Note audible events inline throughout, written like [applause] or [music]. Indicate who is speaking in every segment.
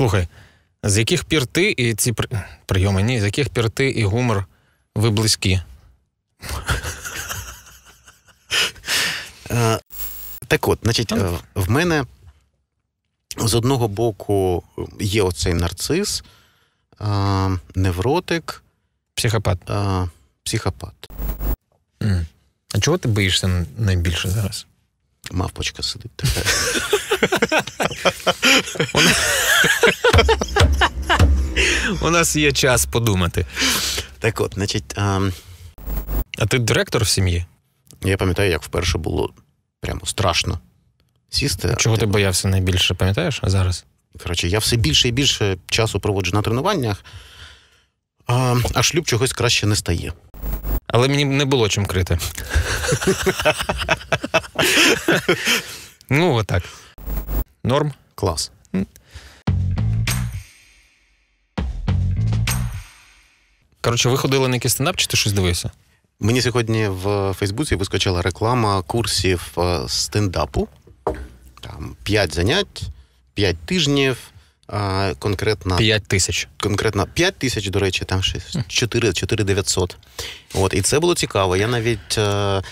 Speaker 1: Слухай, з яких пір ти і ці при... прийоми, ні, з яких пір ти і гумор
Speaker 2: ви близькі? Е, так от, значить, е, в мене з одного боку є оцей нарцис, е, невротик. Психопат. Психопат. А чого ти боїшся найбільше зараз? Мавпочка сидить така. [laughs] У нас є час подумати. Так от, значить. А ем, а ти директор в сім'ї? Я пам'ятаю, як вперше було прямо страшно сісти. Чого ти типу. боявся найбільше, пам'ятаєш зараз? Коротше, я все більше і більше часу проводжу на тренуваннях, а, а шлюб чогось краще не стає. Але мені не було чим крити. [laughs]
Speaker 1: Ну, отак. Норм. Клас.
Speaker 2: Коротше, ви ходили на якийсь стендап, чи ти щось дивився? Мені сьогодні в Фейсбуці вискочила реклама курсів е, стендапу. Там 5 занять, 5 тижнів. Е, конкретно 5 тисяч. Конкретно 5 тисяч, до речі, там 4 4900. От, і це було цікаво. Я навіть е,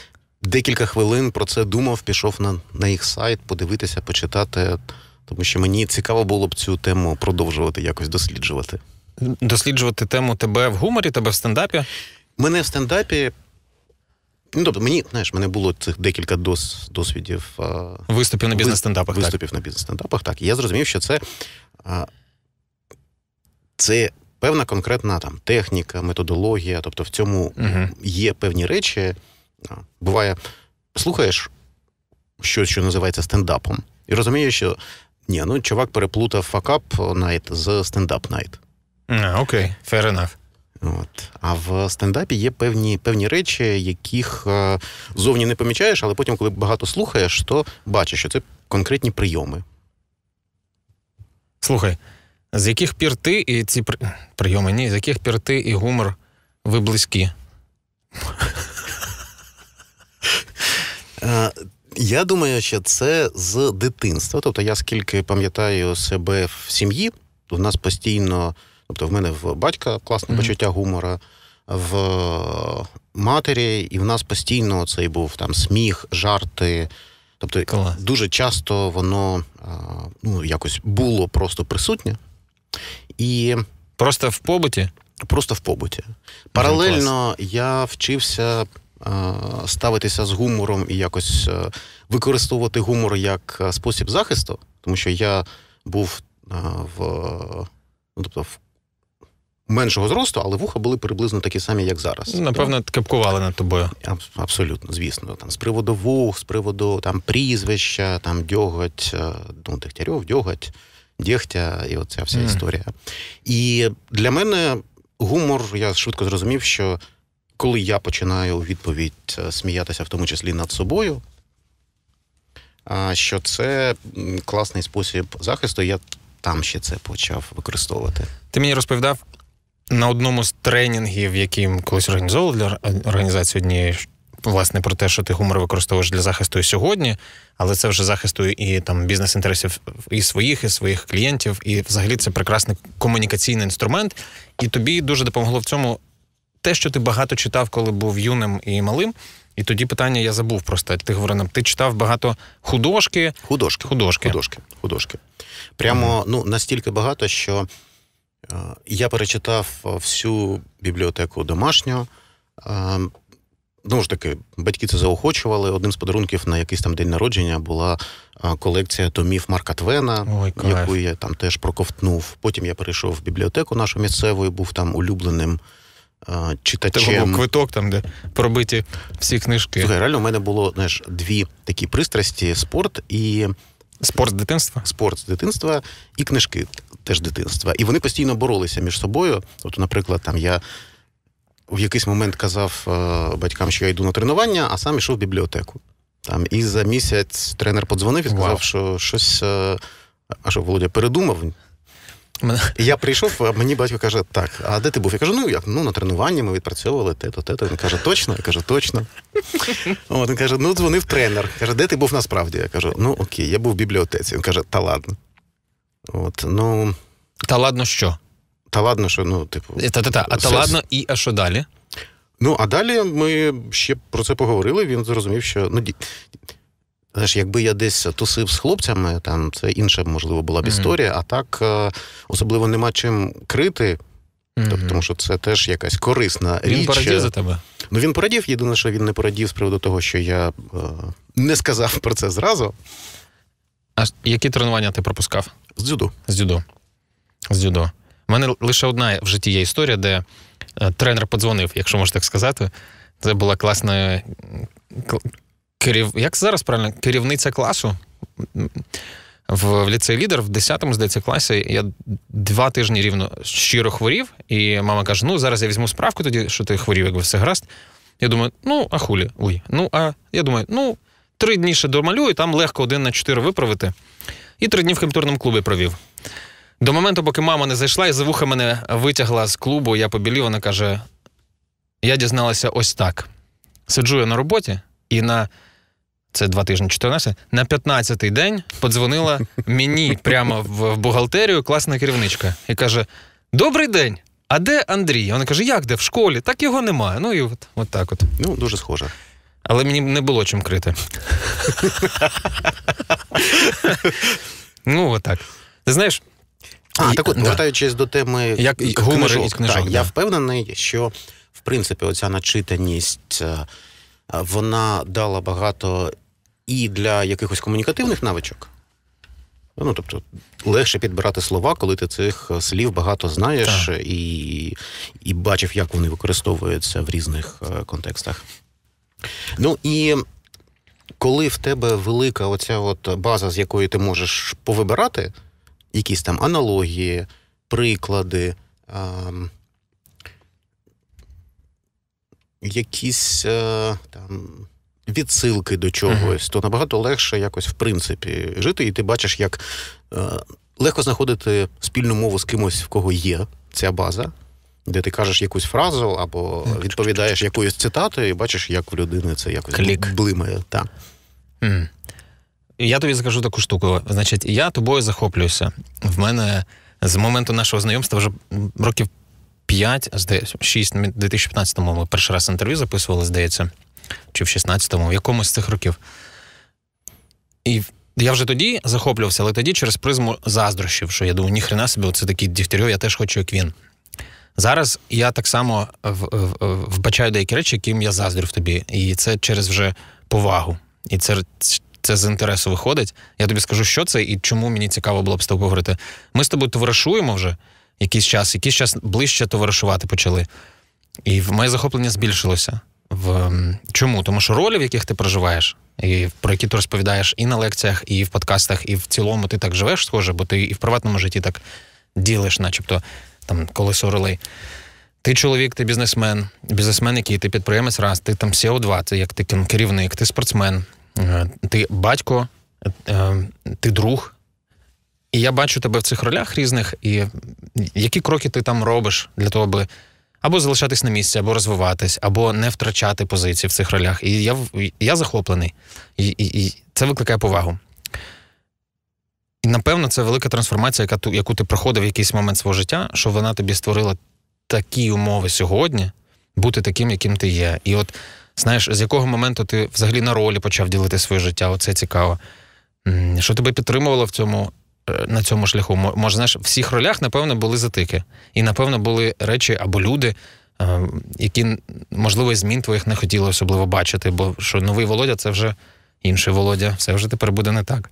Speaker 2: декілька хвилин про це думав, пішов на, на їх сайт, подивитися, почитати, тому що мені цікаво було б цю тему продовжувати якось досліджувати. Досліджувати тему тебе в гуморі, тебе в стендапі? Мене в стендапі. Ну, тобто, мені, знаєш, мене було цих декілька дос, досвідів. Виступів на бізнес-стендапах. Виступів так. на бізнес-стендапах, так. І я зрозумів, що це це певна конкретна там техніка, методологія. Тобто в цьому угу. є певні речі, Буває, слухаєш щось, що називається стендапом, і розумієш, що ні, ну чувак переплутав факап найт з стендап найт. Окей, fair enough. От. А в стендапі є певні певні речі, яких е, зовні не помічаєш, але потім, коли багато слухаєш, то бачиш, що це конкретні прийоми. Слухай,
Speaker 1: з яких пір ти і ці при... прийоми, ні, з яких пір ти і гумор ви
Speaker 2: близькі? Е, я думаю, що це з дитинства. Тобто, я скільки пам'ятаю себе в сім'ї, в нас постійно, тобто, в мене в батька класне mm-hmm. почуття гумора, в матері, і в нас постійно цей був там сміх, жарти. Тобто, Клас. дуже часто воно е, ну, якось було просто присутнє. І... Просто в побуті? Просто в побуті. Паралельно я вчився. Е, ставитися з гумором і якось е, використовувати гумор як е, спосіб захисту, тому що я був в ну, тобто в меншого зросту, але вуха були приблизно такі самі, як зараз. Ну, напевно, кепкували над тобою. Абсолютно, звісно. Там з приводу вух, з приводу там прізвища, там дьоготь, ну, Дегтярьов, дьоготь, дєхтя і оця вся mm. історія. І для мене гумор, я швидко зрозумів, що коли я починаю у відповідь е, сміятися, в тому числі над собою, що це класний спосіб захисту. Я там ще це почав використовувати.
Speaker 1: Ти мені розповідав на одному з тренінгів, які колись організовували для організації однієї. Власне, про те, що ти гумор використовуєш для захисту і сьогодні, але це вже захисту і там бізнес-інтересів і своїх, і своїх клієнтів. І взагалі це прекрасний комунікаційний інструмент. І тобі дуже допомогло в цьому те, що ти багато читав, коли був юним і малим. І тоді питання я забув просто. Ти говорив нам, ти читав
Speaker 2: багато художки. Художки. Художки. Художки. художки. Прямо ну, настільки багато, що е, я перечитав всю бібліотеку домашню. Е, знову ж таки, батьки це заохочували. Одним з подарунків на якийсь там день народження була е, колекція томів Марка Твена, Ой, яку я там теж проковтнув. Потім я перейшов в бібліотеку нашу місцеву і був там улюбленим читачем. Тебе квиток, там, де пробиті всі книжки. Слухай, реально, у мене було знаєш, дві такі пристрасті: спорт і. Спорт з дитинства? Спорт з дитинства і книжки теж з дитинства. І вони постійно боролися між собою. От, наприклад, там я. В якийсь момент казав е, батькам, що я йду на тренування, а сам йшов в бібліотеку. Там І за місяць тренер подзвонив і сказав, wow. що щось. Е, а що Володя передумав? Я прийшов, мені батько каже, так, а де ти був? Я кажу, ну як ну на тренуванні ми відпрацьовували те-то, те-то. Він каже, точно? Я кажу, точно. От, Він каже, ну дзвонив тренер. Каже, де ти був насправді? Я кажу, ну окей, я був в бібліотеці. Він каже, та ладно. От, ну... Та ладно, що? Та ладно, що ну, типу. Та-та-та, е, А та ладно,
Speaker 1: і а що далі?
Speaker 2: Ну, а далі ми ще про це поговорили. Він зрозумів, що ну, Знаєш, якби я десь тусив з хлопцями, там це інша, можливо, була б історія, mm-hmm. а так е, особливо нема чим крити, mm-hmm. тому що це теж якась корисна річ. Він порадів е, за тебе? Ну він порадів. Єдине, що він не порадів з приводу того, що я е, не сказав про це зразу. А
Speaker 1: які тренування ти пропускав? З дзюдо. З дзюдо. З дзюдо. У мене лише одна в житті є історія, де тренер подзвонив, якщо можна так сказати. Це була класна керів... як зараз правильно, керівниця класу. В, в ліцей лідер в 10 му здається, класі я два тижні рівно щиро хворів, і мама каже: Ну, зараз я візьму справку тоді, що ти хворів, якби все гаразд. Я думаю, ну, а хулі. Ой, ну а я думаю, ну, три дні ще домалюю, там легко один на чотири виправити. І три дні в комп'ютерному клубі провів. До моменту, поки мама не зайшла і за вуха мене витягла з клубу, я побілів, вона каже: я дізналася ось так: сиджу я на роботі і на це два тижні 14, на 15-й день подзвонила мені прямо в бухгалтерію класна керівничка і каже: Добрий день! А де Андрій? Вона каже: Як де? В школі? Так його немає. Ну і от, от так от. Ну, дуже схоже. Але мені не було чим крити.
Speaker 2: Ну, отак. Ти знаєш. А, так от, повертаючись до теми як гумору, книжок, я впевнений, що в принципі оця начитаність. Е, вона дала багато і для якихось комунікативних навичок. Ну, тобто, легше підбирати слова, коли ти цих е, слів багато знаєш і і бачив, як вони використовуються в різних е, контекстах. Ну і коли в тебе велика оця от база, з якої ти можеш повибирати якісь там аналогії, приклади, якісь е, там. Відсилки до чогось, uh-huh. то набагато легше якось в принципі жити, і ти бачиш, як е, легко знаходити спільну мову з кимось, в кого є ця база, де ти кажеш якусь фразу або відповідаєш якоюсь цитатою, і бачиш, як в людини це якось Клік. блимає. Та.
Speaker 1: Mm. Я тобі скажу таку штуку. Значить, я тобою захоплююся. В мене з моменту нашого знайомства вже років 5, здається, 6, 2015-му ми перший раз інтерв'ю записували, здається, чи в 16-му, в якомусь з цих років. І я вже тоді захоплювався, але тоді через призму заздрощів, що я думаю, ніхрена собі, оце такий Дігтярьов, я теж хочу, як він. Зараз я так само вбачаю деякі речі, яким я заздрив тобі. І це через вже повагу. І це це з інтересу виходить. Я тобі скажу, що це і чому мені цікаво було б з тобою говорити. Ми з тобою товаришуємо вже якийсь час, якийсь час ближче товаришувати почали. І моє захоплення збільшилося. В... Чому? Тому що ролі, в яких ти проживаєш, і про які ти розповідаєш і на лекціях, і в подкастах, і в цілому ти так живеш, схоже, бо ти і в приватному житті так ділиш, начебто там колесо ролей. Ти чоловік, ти бізнесмен, бізнесмен, який ти підприємець, раз, ти там co 2 ти як ти керівник, ти спортсмен, е, ти батько, е, е, ти друг, і я бачу тебе в цих ролях різних, і які кроки ти там робиш для того, аби або залишатись на місці, або розвиватись, або не втрачати позиції в цих ролях. І я я захоплений, і, і, і це викликає повагу. І напевно, це велика трансформація, яка яку ти проходив в якийсь момент свого життя, що вона тобі створила такі умови сьогодні бути таким, яким ти є. І от знаєш, з якого моменту ти взагалі на ролі почав ділити своє життя? Оце цікаво. Що тебе підтримувало в цьому? Е, на цьому шляху. Може, знаєш, в всіх ролях, напевно, були затики. І, напевно, були речі або люди, е, які, можливо, змін твоїх не хотіли особливо бачити, бо що новий Володя це вже інший Володя, все вже тепер буде не так.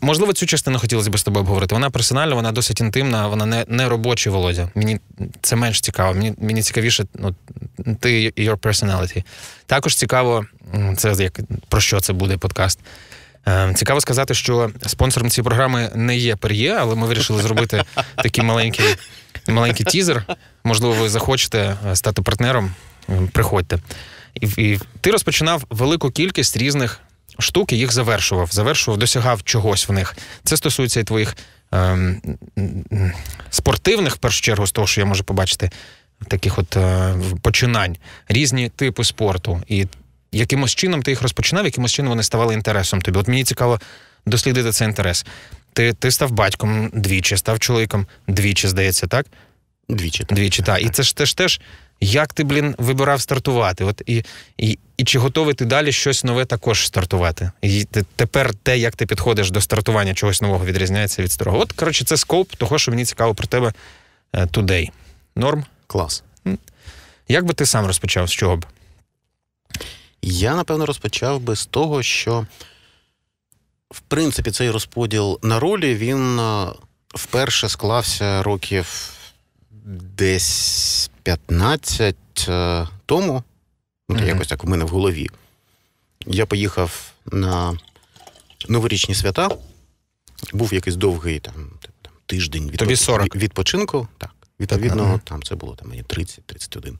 Speaker 1: Можливо, цю частину хотілося б з тобою обговорити. Вона персональна, вона досить інтимна, вона не не робочий Володя. Мені це менш цікаво. Мені мені цікавіше, ну, ти і your personality. Також цікаво, це як про що це буде подкаст. Е, цікаво сказати, що спонсором цієї програми не є Пер'є, але ми вирішили зробити такий маленький маленький тізер. Можливо, ви захочете е, стати партнером. Е, приходьте. І, і Ти розпочинав велику кількість різних штук і їх завершував. Завершував, досягав чогось в них. Це стосується і твоїх ем, спортивних, в першу чергу, з того, що я можу побачити, таких от е, починань, різні типи спорту. І Якимось чином ти їх розпочинав, якимось чином вони ставали інтересом тобі. От мені цікаво дослідити цей інтерес. Ти ти став батьком двічі, став чоловіком двічі, здається, так? Двічі. Так. Двічі, так. так. І це ж теж теж, як ти, блін, вибирав стартувати? От І і, і чи готовий ти далі щось нове також стартувати? І Тепер те, як ти підходиш до стартування чогось нового, відрізняється від старого. От, коротше, це скоп того, що мені цікаво про тебе е, today. Норм? Клас. Як би ти сам розпочав
Speaker 2: з чого б? Я, напевно, розпочав би з того, що, в принципі, цей розподіл на ролі він е, вперше склався років десь 15 е, тому. mm-hmm. якось так у мене в голові. Я поїхав на новорічні свята. Був якийсь довгий там, там тиждень від Тобі 40. відпочинку. Так, відповідно, mm-hmm. там це було там, мені 30-31.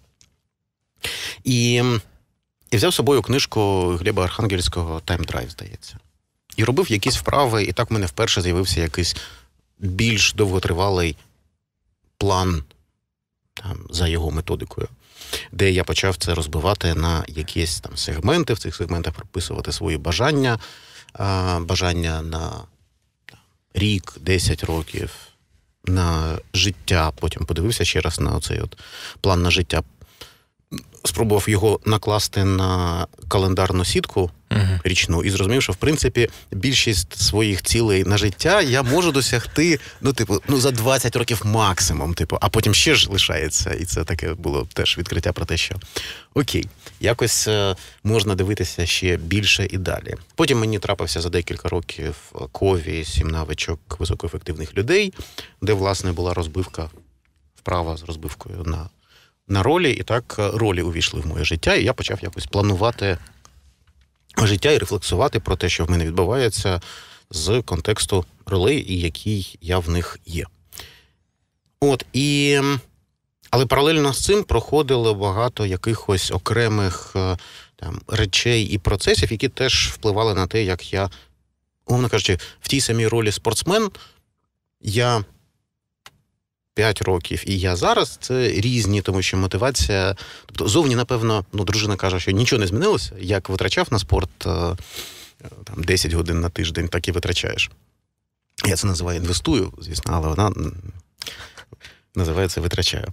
Speaker 2: І і взяв з собою книжку Глеба Архангельського Time драйв здається. І робив якісь вправи, і так в мене вперше з'явився якийсь більш довготривалий план там, за його методикою, де я почав це розбивати на якісь там сегменти, в цих сегментах прописувати свої бажання, бажання на рік, 10 років, на життя. Потім подивився ще раз на цей от план на життя спробував його накласти на календарну сітку uh-huh. річну і зрозумів, що в принципі більшість своїх цілей на життя я можу досягти ну, типу, ну за 20 років максимум, типу, а потім ще ж лишається. І це таке було теж відкриття про те, що окей, якось е, можна дивитися ще більше і далі. Потім мені трапився за декілька років кові сім навичок високоефективних людей, де власне була розбивка вправа з розбивкою на на ролі, і так е, ролі увійшли в моє життя, і я почав якось планувати життя і рефлексувати про те, що в мене відбувається з контексту ролей, і який я в них є. От і. Але паралельно з цим проходило багато якихось окремих е, там речей і процесів, які теж впливали на те, як я, умовно кажучи, в тій самій ролі спортсмен я 5 років і я зараз, це різні, тому що мотивація. Тобто, зовні, напевно, ну, дружина каже, що нічого не змінилося. Як витрачав на спорт е, е, там 10 годин на тиждень, так і витрачаєш. Я це називаю інвестую, звісно, але вона називається витрачаю.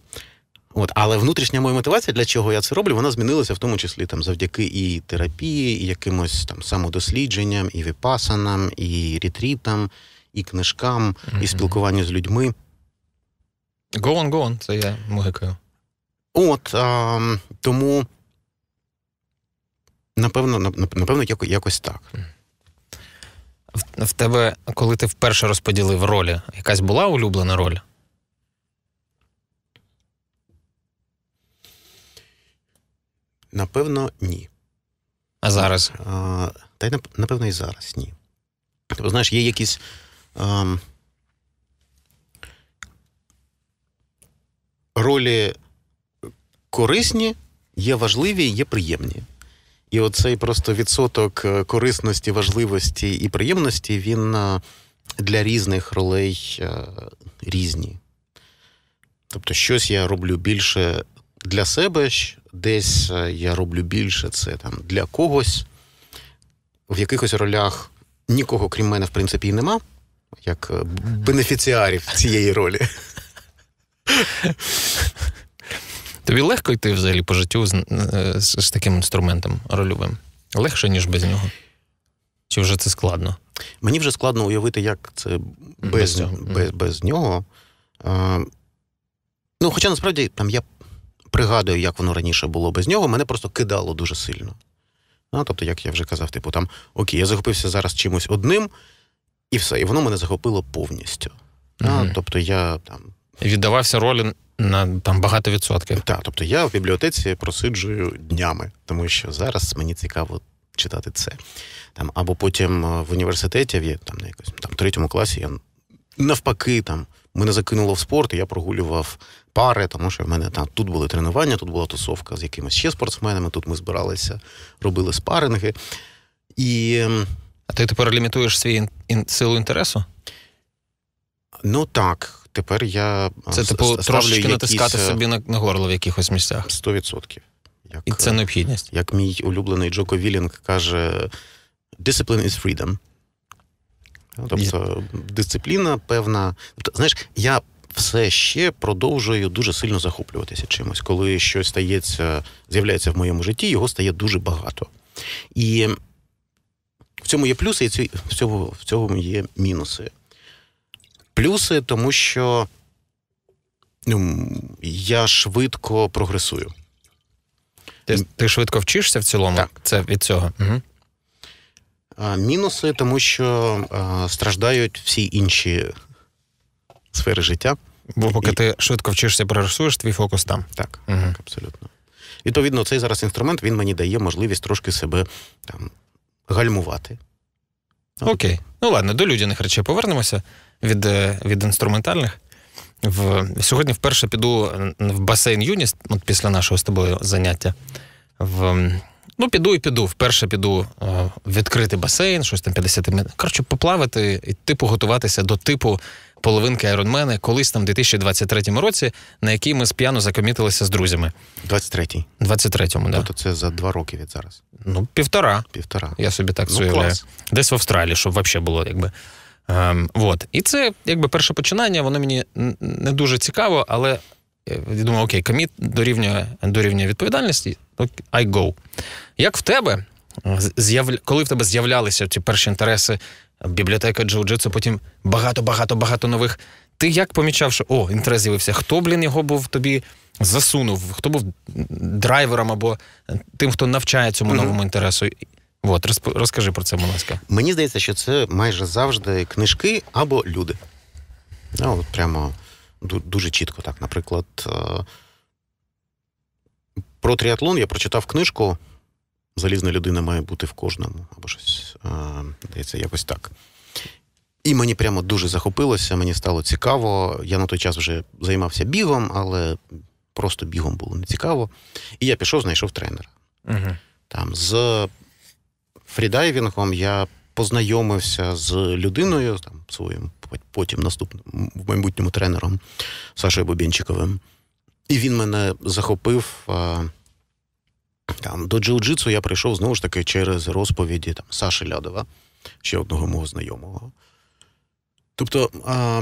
Speaker 2: От, але внутрішня моя мотивація, для чого я це роблю, вона змінилася в тому числі там завдяки і терапії, і якимось там самодослідженням, і випасанам, і ретрітам, і книжкам, mm-hmm. і спілкуванню з людьми. Go on, go on, це я мугикаю. От а, тому, напевно, напевно, якось так.
Speaker 1: В, в тебе, коли ти вперше розподілив ролі, якась була улюблена роль?
Speaker 2: Напевно, ні. А зараз? А, Та й напевно, і зараз ні. Тобто, знаєш, є якісь. А, ролі корисні, є важливі, є приємні. І оцей просто відсоток е, корисності, важливості і приємності він е, для різних ролей е, різні. Тобто, щось я роблю більше для себе, десь я роблю більше це там для когось. В якихось ролях нікого, крім мене, в принципі, і нема, як бенефіціарів цієї ролі. Тобі легко йти взагалі по життю з,
Speaker 1: е, з, з таким інструментом рольовим? Легше, ніж без нього? Чи вже це
Speaker 2: складно? Мені вже складно уявити, як це без без, нього. Без, без нього. ну, Хоча насправді там я пригадую, як воно раніше було без нього, мене просто кидало дуже сильно. А, ну, тобто, як я вже казав, типу, там окей, я захопився зараз чимось одним, і все. І воно мене захопило повністю. А, ну, mm Тобто я там віддавався
Speaker 1: ролі на там багато відсотків. Так, тобто
Speaker 2: я в бібліотеці просиджую днями, тому що зараз мені цікаво читати це. Там, Або потім е, в університеті, в там на якось там третьому класі я навпаки там. Мене закинуло в спорт, і я прогулював пари, тому що в мене там тут були тренування, тут була тусовка з якимись ще спортсменами. Тут ми збиралися, робили спаринги. І... Ем, а ти тепер лімітуєш свій ін... силу інтересу? Ну так тепер
Speaker 1: я е, це типу трошечки натискати е, собі на, на горло в якихось місцях. 100%.
Speaker 2: Як, І це е, необхідність. Як мій улюблений Джоко Вілінг каже: Discipline is freedom. Тобто, дисципліна певна. Тобто, знаєш, я все ще продовжую дуже сильно захоплюватися чимось. Коли щось стається, з'являється в моєму житті, його стає дуже багато. І в цьому є плюси, і в цьому є мінуси. Плюси, тому що ну, я швидко прогресую. Ти ти швидко вчишся в цілому? Так. Це від цього. Угу. Мінуси, тому що а, страждають всі інші сфери життя. Бо поки І... ти швидко вчишся, прогресуєш, твій фокус там. Так, угу. так, абсолютно. Відповідно, цей зараз інструмент він мені дає можливість трошки себе там гальмувати. Окей.
Speaker 1: Ну ладно, до людяних речей повернемося від е, від інструментальних. В... Сьогодні вперше піду в басейн Юніс, от після нашого з тобою заняття. В... Ну, піду і піду. Вперше піду е, відкрити басейн, щось там 50 метрів. Коротше, поплавати і типу готуватися до типу половинки айронмена колись там в 2023 році, на який ми з п'яно закомітилися з друзями. 23-й. 23-му, да. Тобто це за два роки від зараз. Ну, півтора. Півтора. Я собі так ну, уявляю. Десь в Австралії, щоб взагалі було, якби. Ем, вот. І це якби перше починання, воно мені не дуже цікаво, але е, я думаю, окей, коміт дорівнює дорівнює відповідальності, I go. Як в тебе, е, коли в тебе з'являлися ці перші інтереси, е, бібліотека джиу-джитсу, потім багато-багато-багато нових. Ти як помічав, що о, інтерес з'явився? Хто, блін, його був тобі засунув? Хто був драйвером або тим, хто навчає цьому новому інтересу? От, розкажи про це, будь ласка.
Speaker 2: Мені здається, що це майже завжди книжки або люди. Ну, от Прямо дуже чітко так. Наприклад, е, про тріатлон я прочитав книжку. Залізна людина має бути в кожному, або щось. Е, здається, якось так. І мені прямо дуже захопилося, мені стало цікаво. Я на той час вже займався бігом, але просто бігом було не цікаво. І я пішов, знайшов тренера. Угу. Там з фрідайвінгом я познайомився з людиною, там, своїм потім наступним в майбутньому тренером Сашою Бобінчиковим. І він мене захопив. Там До джиу-джитсу я прийшов знову ж таки через розповіді там, Саші Лядова, ще одного мого знайомого. Тобто. А,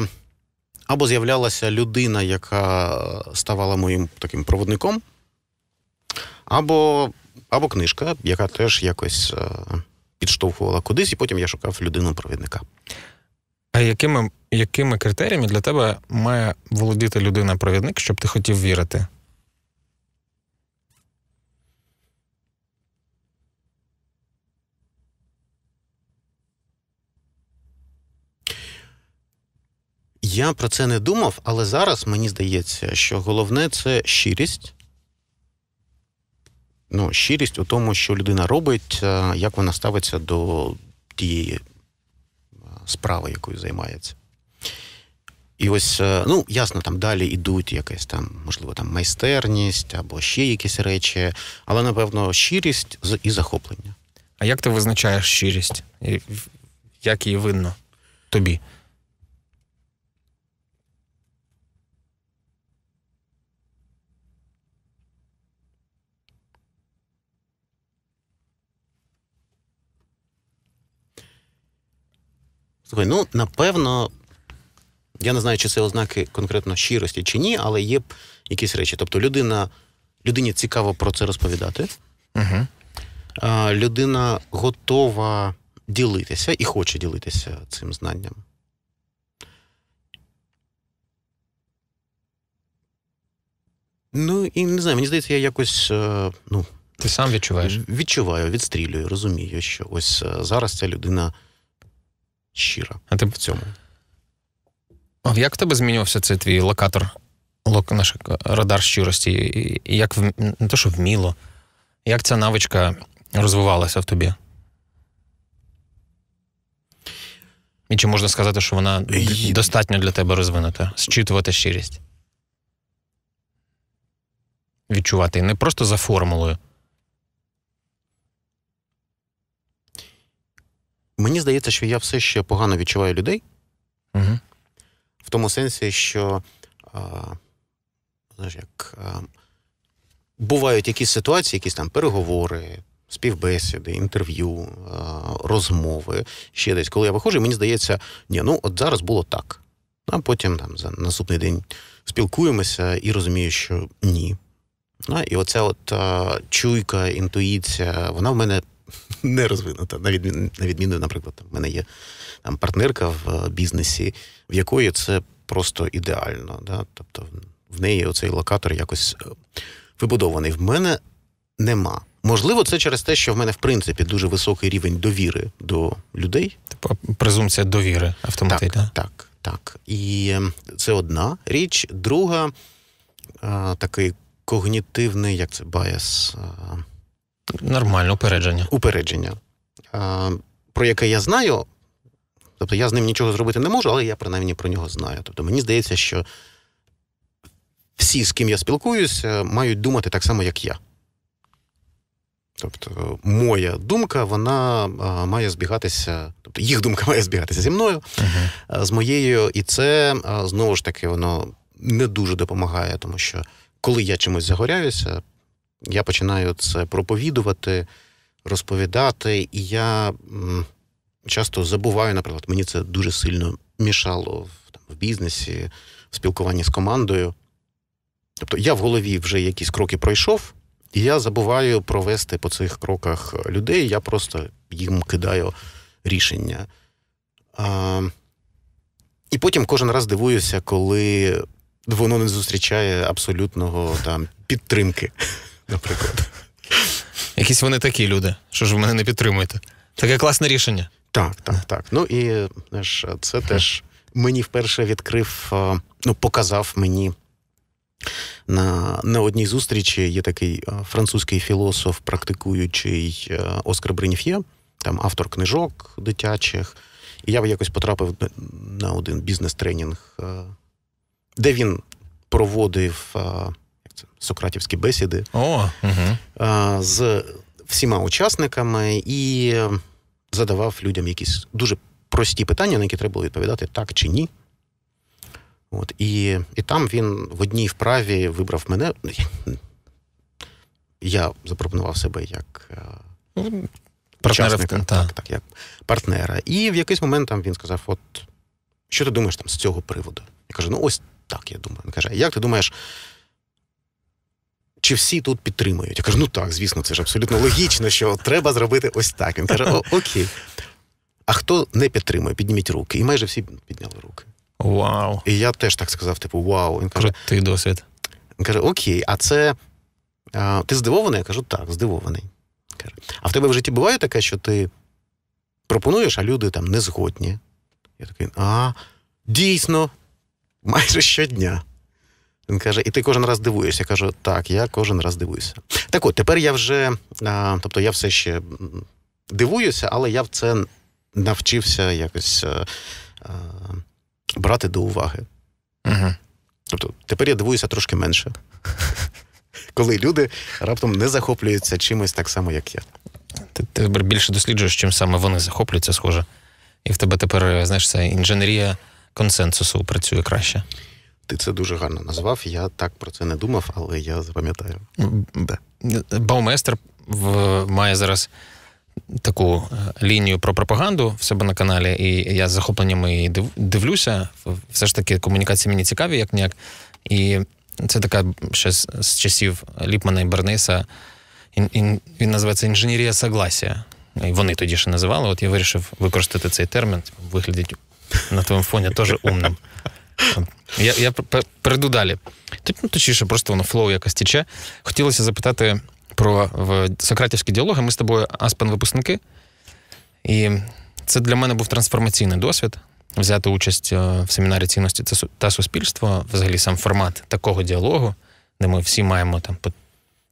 Speaker 2: або з'являлася людина, яка ставала моїм таким проводником, або або книжка, яка теж якось е, підштовхувала кудись, і потім я шукав людину-провідника.
Speaker 1: А якими якими критеріями для тебе має володіти людина-провідник, щоб ти хотів вірити?
Speaker 2: Я про це не думав, але зараз мені здається, що головне це щирість ну, щирість у тому, що людина робить, е, як вона ставиться до тієї е, справи, якою займається. І ось, е, ну, ясно, там далі йдуть якась там, можливо, там майстерність або ще якісь речі, але, напевно, щирість і захоплення.
Speaker 1: А як ти визначаєш щирість? Як її винно тобі?
Speaker 2: Слухай, ну напевно, я не знаю, чи це ознаки конкретно щирості чи ні, але є якісь речі. Тобто, людина, людині цікаво про це розповідати, Угу. А, людина готова ділитися і хоче ділитися цим знанням. Ну і не знаю, мені здається, я якось. Е, ну... Ти сам відчуваєш? Відчуваю, відстрілюю, розумію, що ось е, зараз ця людина щиро. А ти в цьому. Як в тебе змінювався цей твій
Speaker 1: локатор, лок, наш е, радар щирості? Як в не те, що вміло, як ця навичка розвивалася в тобі? І чи можна сказати, що вона е, достатньо для тебе розвинута? Зчитувати щирість? Відчувати. Не просто за формулою.
Speaker 2: Мені здається, що я все ще погано відчуваю людей. Угу. В тому сенсі, що а, знаєш, як, а, бувають якісь ситуації, якісь там переговори, співбесіди, інтерв'ю, а, розмови ще десь. Коли я виходжу, мені здається, ні, ну от зараз було так. А потім там за наступний день спілкуємося і розумію, що ні. І оця от чуйка, інтуїція, вона в мене [laughs] не розвинута. На відміну, на відміну, наприклад, там, в мене є там партнерка в е, бізнесі, в якої це просто ідеально. Да? Тобто в неї оцей локатор якось е, вибудований. В мене нема. Можливо, це через те, що в мене в принципі дуже високий рівень довіри до людей.
Speaker 1: Типа презумпція довіри автоматично. Так, так,
Speaker 2: так. І е, це одна річ. Друга, такий когнітивний, як це, баяс. Нормально, упередження. Упередження. А, про яке я знаю, тобто я з ним нічого зробити не можу, але я принаймні про нього знаю. Тобто мені здається, що всі, з ким я спілкуюся, мають думати так само, як я. Тобто, моя думка, вона а, має збігатися, тобто їх думка [laughs] має збігатися зі мною, uh-huh. а, з моєю, і це а, знову ж таки воно не дуже допомагає, тому що коли я чимось загоряюся, я починаю це проповідувати, розповідати, і я часто забуваю, наприклад, мені це дуже сильно мішало в, там, в бізнесі, в спілкуванні з командою. Тобто я в голові вже якісь кроки пройшов, і я забуваю провести по цих кроках людей, я просто їм кидаю рішення. А, І потім кожен раз дивуюся, коли воно не зустрічає абсолютного там підтримки наприклад.
Speaker 1: Якісь вони такі люди, що ж ви мене не підтримуєте. Таке класне рішення. Так,
Speaker 2: так, так. Ну і знаєш, це теж мені вперше відкрив, е, ну, показав мені на на одній зустрічі є такий е, французький філософ, практикуючий е, Оскар Бренеф'є, там автор книжок дитячих. І я якось потрапив на один бізнес-тренінг, де він проводив це сократівські бесіди О, угу. з всіма учасниками і задавав людям якісь дуже прості питання, на які треба було відповідати так чи ні. От, І і там він в одній вправі вибрав мене. Ну, я запропонував себе як е, Учасника, та. так, так, як партнера. І в якийсь момент там він сказав: От що ти думаєш там з цього приводу? Я кажу, ну ось так я думаю. Він каже, як ти думаєш, чи всі тут підтримують? Я кажу, ну так, звісно, це ж абсолютно логічно, що треба зробити ось так. Він каже: О, окей. А хто не підтримує, підніміть руки. І майже всі підняли руки. Вау. І я теж так сказав: типу, вау. Він каже, Крутий досвід. Він каже: Окей, а це а, ти здивований? Я кажу, так, здивований. Каже, а в тебе в житті буває таке, що ти пропонуєш, а люди там не згодні. Я такий, а, дійсно, майже щодня. Він каже, і ти кожен раз дивуєшся. Я кажу, так, я кожен раз дивуюся. Так от, тепер я вже, тобто я все ще дивуюся, але я в це навчився якось е, е, брати до уваги. Угу. Тобто, тепер я дивуюся трошки менше, коли люди раптом не захоплюються чимось так само, як я.
Speaker 1: Ти тепер більше досліджуєш, чим саме вони захоплюються, схоже. І в тебе тепер, е, знаєш, це інженерія консенсусу працює краще. Ти це дуже
Speaker 2: гарно назвав. Я так про це не думав, але я запам'ятаю. Ну, Баумейстер
Speaker 1: має зараз таку е, лінію про пропаганду в себе на каналі, і я з захопленням її дивлюся. Все ж таки, комунікації мені цікаві, як ніяк. І це така ще з часів Ліпмана і Бернеса. Він називається інженерія согласія. І Вони тоді ще називали. От я вирішив використати цей термін. Типу, Виглядить на твоєму фоні теж умним. Я я перейду далі. Ну, точніше, просто воно флоу якось тече. Хотілося запитати про в сократівські діалоги. Ми з тобою Аспен-випускники. І це для мене був трансформаційний досвід. Взяти участь е, в семінарі цінності та суспільства, взагалі сам формат такого діалогу, де ми всі маємо там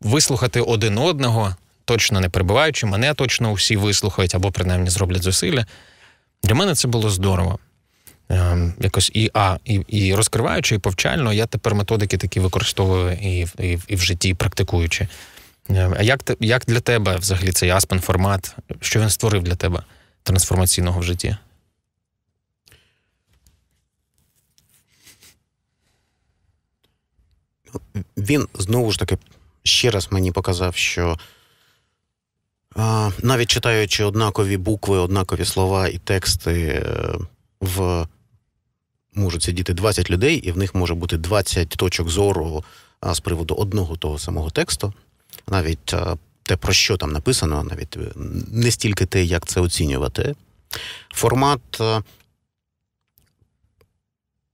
Speaker 1: вислухати один одного, точно не перебуваючи, мене точно усі вислухають або принаймні зроблять зусилля. Для мене це було здорово. Ем, якось і а і і розкриваючи, і повчально, я тепер методики такі використовую і і, і в житті, практикуючи. Ем, а як як для тебе взагалі цей Аспен формат? Що він створив для тебе трансформаційного в житті?
Speaker 2: Він знову ж таки ще раз мені показав, що навіть читаючи однакові букви, однакові слова і тексти. Е, в можуть сидіти 20 людей, і в них може бути 20 точок зору з приводу одного того самого тексту, навіть те, про що там написано, навіть е, не стільки те, як це оцінювати. Формат е,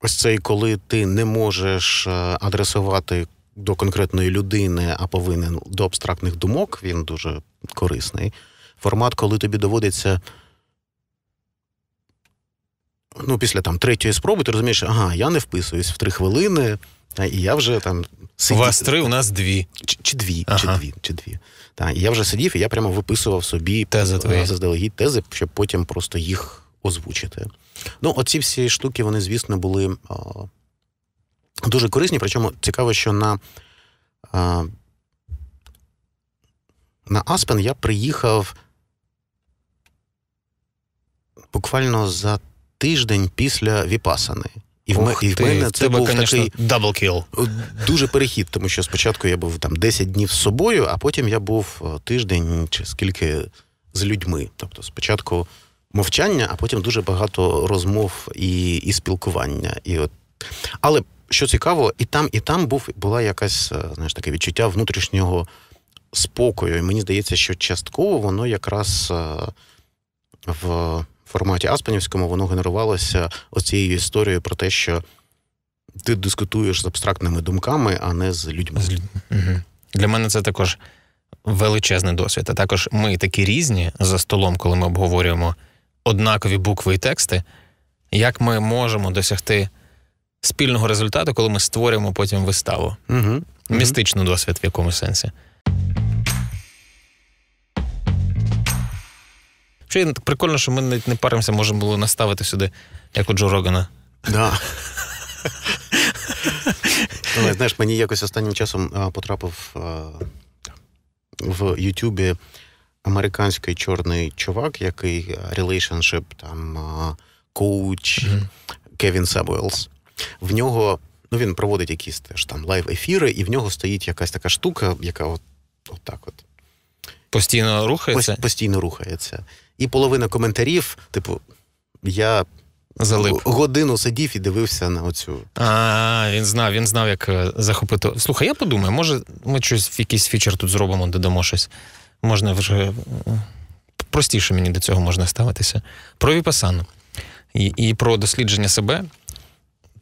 Speaker 2: ось цей, коли ти не можеш е, адресувати. До конкретної людини, а повинен до абстрактних думок, він дуже корисний. Формат, коли тобі доводиться ну, після там третьої спроби, ти розумієш, ага, я не вписуюсь в три хвилини, і я вже там сидів. У вас три, у нас дві. Чи, чи дві, ага. чи дві, чи дві. Та, і я вже сидів, і я прямо виписував собі тези е, твої. заздалегідь тези, щоб потім просто їх озвучити. Ну, оці всі штуки, вони, звісно, були а, е, дуже корисні. Причому цікаво, що на а, е, на Аспен я приїхав буквально за тиждень після Віпасани. І в, Ох, і в мене це був конечно, такий дабл е, дуже перехід, тому що спочатку я був там 10 днів з собою, а потім я був е, тиждень чи скільки з людьми. Тобто, спочатку мовчання, а потім дуже багато розмов і і спілкування. І от. Але що цікаво, і там, і там був була якась е, знаєш, таке відчуття внутрішнього спокою. І мені здається, що частково воно якраз в форматі Аспенівському воно генерувалося оцією історією про те, що ти дискутуєш з абстрактними думками, а не з людьми. З... Угу. Для мене це також величезний
Speaker 1: досвід. А також ми такі різні за столом, коли ми обговорюємо однакові букви і тексти, як ми можемо досягти спільного результату, коли ми створюємо потім виставу. Угу. Містичний досвід в якомусь сенсі. Взагалі, прикольно, що ми навіть не паримося, можемо було наставити сюди, як у Джо Рогана. Да.
Speaker 2: [laughs] Знаєш, мені якось останнім часом потрапив в Ютубі американський чорний чувак, який релейшншип, там коуч Кевін Сабуелс. В нього ну він проводить якісь теж там лайв-ефіри, і в нього стоїть якась така штука, яка от, от так от. Постійно рухається? Постійно рухається і половина коментарів, типу, я. Залип. Годину сидів і дивився на оцю.
Speaker 1: А, він знав, він знав, як е, захопити. Слухай, я подумаю, може, ми щось якийсь фічер тут зробимо, додамо щось. Можна вже е, простіше мені до цього можна ставитися. Про Віпасану і, і про дослідження себе.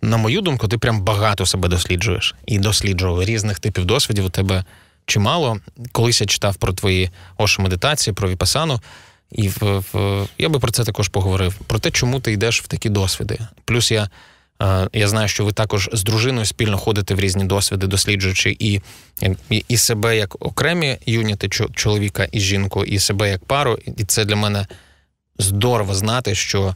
Speaker 1: На мою думку, ти прям багато себе досліджуєш і досліджував різних типів досвідів. У тебе чимало. Колись я читав про твої ош медитації, про Віпасану. І в, в я би про це також поговорив: про те, чому ти йдеш в такі досвіди. Плюс я е, я знаю, що ви також з дружиною спільно ходите в різні досвіди, досліджуючи і і, і себе як окремі юніти чоловіка і жінку, і себе як пару. І це для мене здорово знати, що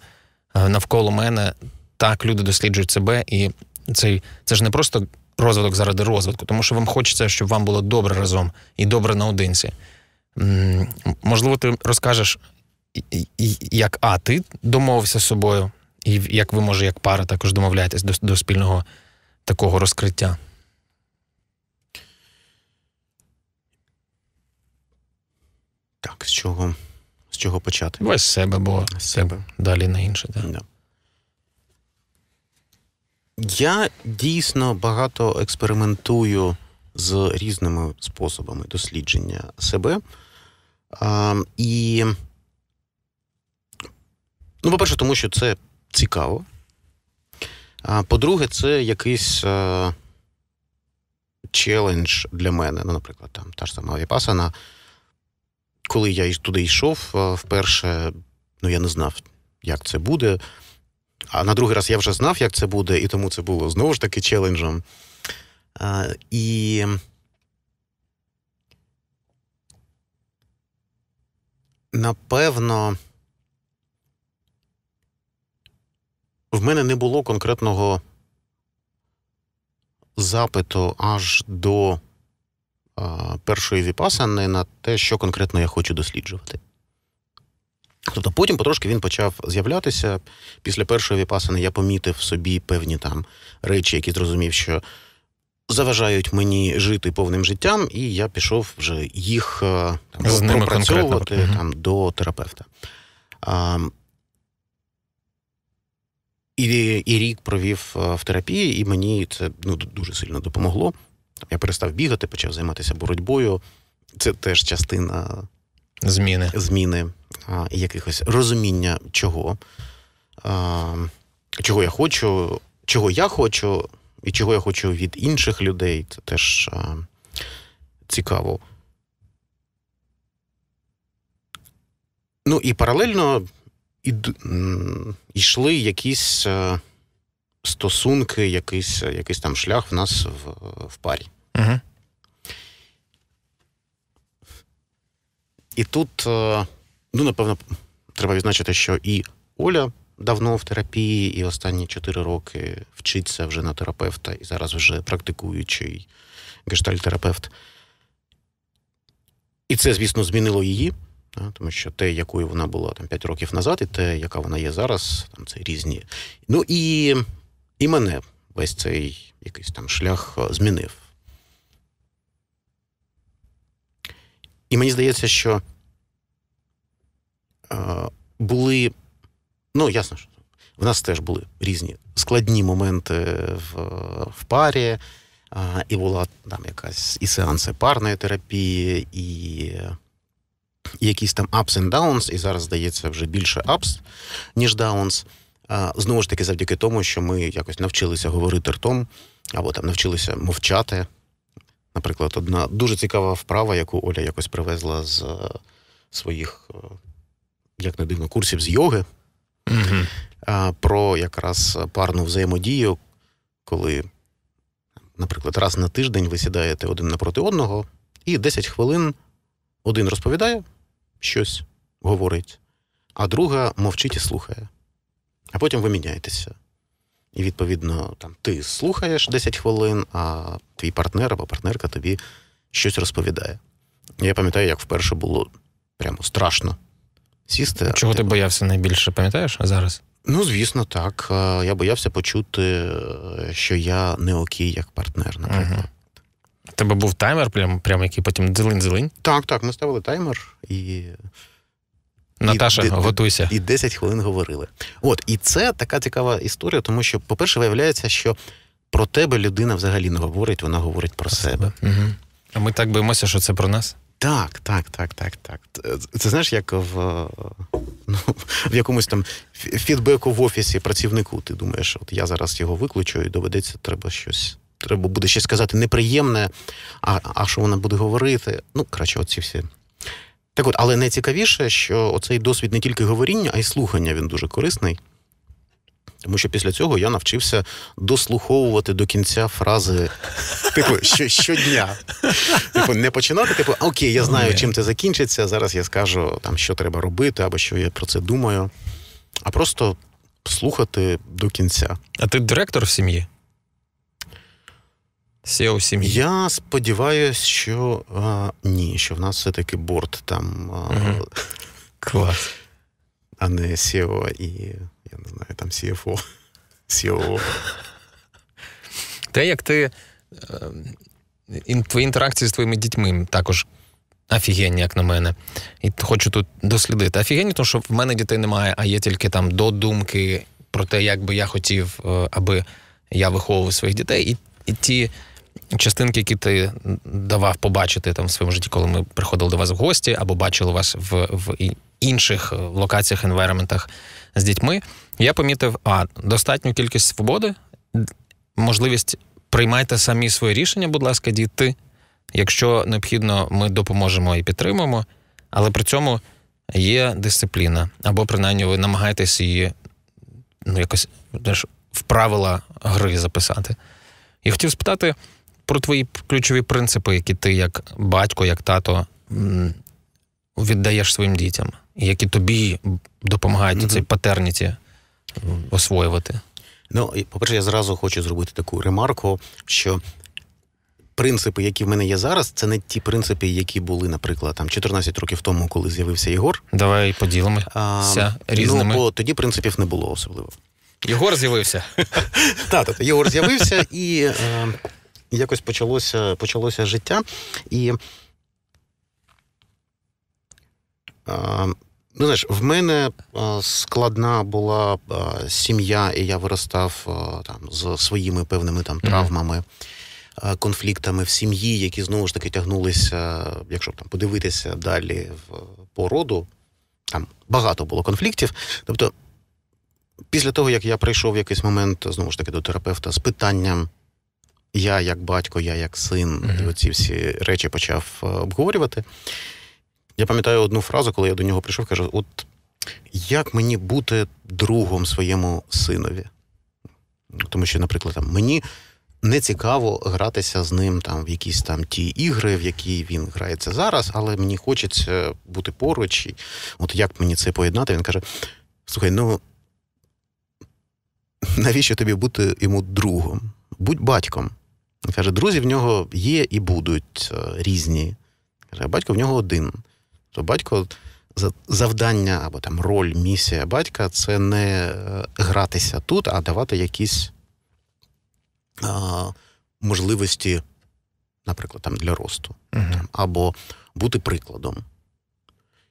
Speaker 1: е, навколо мене так люди досліджують себе, і це, це ж не просто розвиток заради розвитку, тому що вам хочеться, щоб вам було добре разом і добре наодинці. Можливо, ти розкажеш, як А, ти домовився з собою, і як ви, може, як пара також домовляєтесь до, до спільного такого розкриття.
Speaker 2: Так, з чого з чого почати? Ось з себе, бо з себе. далі на інше. Так. Да. Я дійсно багато експериментую з різними способами дослідження себе. І, ну, по-перше, тому що це цікаво. А по-друге, це якийсь е, челендж для мене. Ну, наприклад, там та ж сама Віпасана. Коли я туди йшов е, вперше, ну я не знав, як це буде. А на другий раз я вже знав, як це буде, і тому це було знову ж таки челенджем. А, І Напевно, в мене не було конкретного запиту аж до а, першої віпасани на те, що конкретно я хочу досліджувати. Тобто потім потрошки він почав з'являтися. Після першої віпасани я помітив собі певні там речі, які зрозумів, що заважають мені жити повним життям, і я пішов вже їх е, там, пропрацьовувати ними там, до терапевта. А, і і рік провів е, в терапії, і мені це ну, дуже сильно допомогло. Я перестав бігати, почав займатися боротьбою. Це теж частина зміни зміни а, якихось розуміння чого, а, чого я хочу, чого я хочу, і чого я хочу від інших людей, це теж а, е, цікаво. Ну і паралельно йшли якісь е, стосунки, якийсь е, якийсь там шлях в нас в в парі. Угу. І тут, ну, напевно, треба відзначити, що і Оля давно в терапії, і останні 4 роки вчиться вже на терапевта і зараз вже практикуючий гештальтерапевт. І це, звісно, змінило її, тому що те, якою вона була там 5 років назад, і те, яка вона є зараз, там це різні. Ну і, і мене весь цей якийсь там шлях е, змінив. І мені здається, що е, були Ну, ясно, що в нас теж були різні складні моменти в в парі, а, і була там якась і сеанси парної терапії, і, і якісь там ups and downs, і зараз здається вже більше ups, ніж downs. А, знову ж таки, завдяки тому, що ми якось навчилися говорити ртом, або там навчилися мовчати. Наприклад, одна дуже цікава вправа, яку Оля якось привезла з е, своїх, е, як не дивно, курсів з йоги угу. про якраз парну взаємодію, коли, наприклад, раз на тиждень ви сідаєте один напроти одного, і 10 хвилин один розповідає щось, говорить, а друга мовчить і слухає. А потім ви міняєтеся. І, відповідно, там ти слухаєш 10 хвилин, а твій партнер або партнерка тобі щось розповідає. Я пам'ятаю, як вперше було прямо страшно
Speaker 1: сісти. Чого ти боявся найбільше, пам'ятаєш зараз?
Speaker 2: Ну, звісно, так. Е, я боявся почути, е, що я не окей як партнер, наприклад. Угу. Тебе був таймер, прям, прям який потім дзелень-дзелень? Так, так, ми ставили таймер і. Наташа, і, готуйся. І 10 хвилин говорили. От, і це така цікава історія, тому що, по-перше, виявляється, що про тебе людина взагалі не говорить, вона говорить про себе. Угу. А ми так боїмося, що це про нас? Так, так, так, так, так. Це знаєш, як в ну, в якомусь там фідбеку в офісі працівнику. Ти думаєш, от я зараз його виключу, і доведеться, треба щось. Треба буде щось сказати неприємне, а а що вона буде говорити. Ну, краще, оці всі. Так от, але найцікавіше, що оцей досвід не тільки говоріння, а й слухання він дуже корисний. Тому що після цього я навчився дослуховувати до кінця фрази, типу, що, щодня. Типу, не починати, типу, окей, я знаю, чим це закінчиться. Зараз я скажу, там, що треба робити, або що я про це думаю. А просто слухати до кінця. А ти директор в сім'ї? Сіо сім'ї? Я сподіваюся, що а, ні, що в нас все-таки борт там. А, угу. Клас. А не SEO і не знаю, там CFO, [laughs] COO. Те, як ти
Speaker 1: е, твої інтеракції з твоїми дітьми також офігенні, як на мене. І хочу тут дослідити. Офігенні, тому що в мене дітей немає, а є тільки там додумки про те, як би я хотів, е, аби я виховував своїх дітей. І, і ті частинки, які ти давав побачити там в своєму житті, коли ми приходили до вас в гості або бачили вас в в інших локаціях, енвайроментах з дітьми. Я помітив, а достатню кількість свободи, можливість приймайте самі свої рішення, будь ласка, діти. Якщо необхідно, ми допоможемо і підтримуємо, але при цьому є дисципліна, або принаймні ви намагаєтесь її ну, якось знаєш, в правила гри записати. І хотів спитати про твої ключові принципи, які ти як батько, як тато віддаєш своїм дітям, які тобі допомагають mm-hmm. цій патерніті
Speaker 2: освоювати? Ну, по-перше, я зразу хочу зробити таку ремарку, що. Принципи, які в мене є зараз, це не ті принципи, які були, наприклад, там 14 років тому, коли з'явився Єгор. Давай поділимося ну, різними. Ну, бо тоді принципів не було особливо. Єгор з'явився. [laughs] Так, Єгор з'явився, і е, якось почалося почалося життя. І е, Ну, знаєш, в мене е, складна була е, сім'я, і я виростав е, там з своїми певними там травмами, конфліктами в сім'ї, які знову ж таки тягнулися, якщо там подивитися далі в породу, там багато було конфліктів. Тобто, після того, як я прийшов в якийсь момент знову ж таки до терапевта з питанням. Я як батько, я як син, mm-hmm. і оці всі речі почав обговорювати. Я пам'ятаю одну фразу, коли я до нього прийшов, кажу: от як мені бути другом своєму синові? Тому що, наприклад, там мені не цікаво гратися з ним там в якісь там ті ігри, в які він грається зараз, але мені хочеться бути поруч. І От як мені це поєднати? Він каже: Слухай, ну навіщо тобі бути йому другом? Будь батьком. Він каже, друзі в нього є і будуть е, різні. Каже, батько в нього один. То батько завдання або там роль, місія батька це не е, гратися тут, а давати якісь а, можливості, наприклад, там для росту, угу. там, або бути прикладом.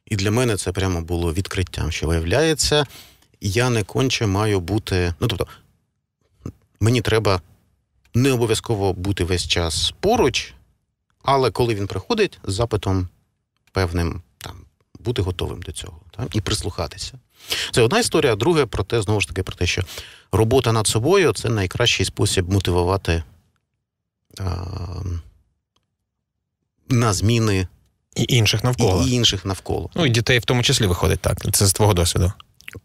Speaker 2: І для мене це прямо було відкриттям, що виявляється, я не конче маю бути. Ну тобто, мені треба не обов'язково бути весь час поруч, але коли він приходить з запитом певним бути готовим до цього так? і прислухатися. Це одна історія, а друге про те, знову ж таки, про те, що робота над собою це найкращий спосіб мотивувати а, на зміни І інших навколо. І інших навколо. Ну і
Speaker 1: дітей в тому числі виходить так. Це з твого досвіду.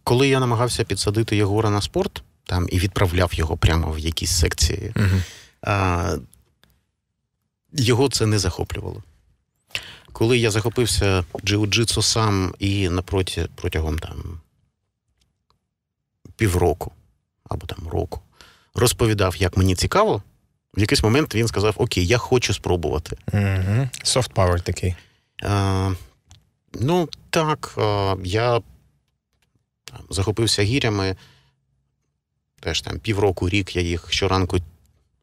Speaker 2: Коли я намагався підсадити Єгора на спорт там і відправляв його прямо в якісь секції, угу. а, його це не захоплювало коли я захопився джиу-джитсу сам і напроті протягом там півроку або там року розповідав, як мені цікаво, в якийсь момент він сказав: Окей, я хочу спробувати.
Speaker 1: Софт mm-hmm. power такий.
Speaker 2: А, ну, так, а, я там, захопився гірями. Теж там півроку, рік я їх щоранку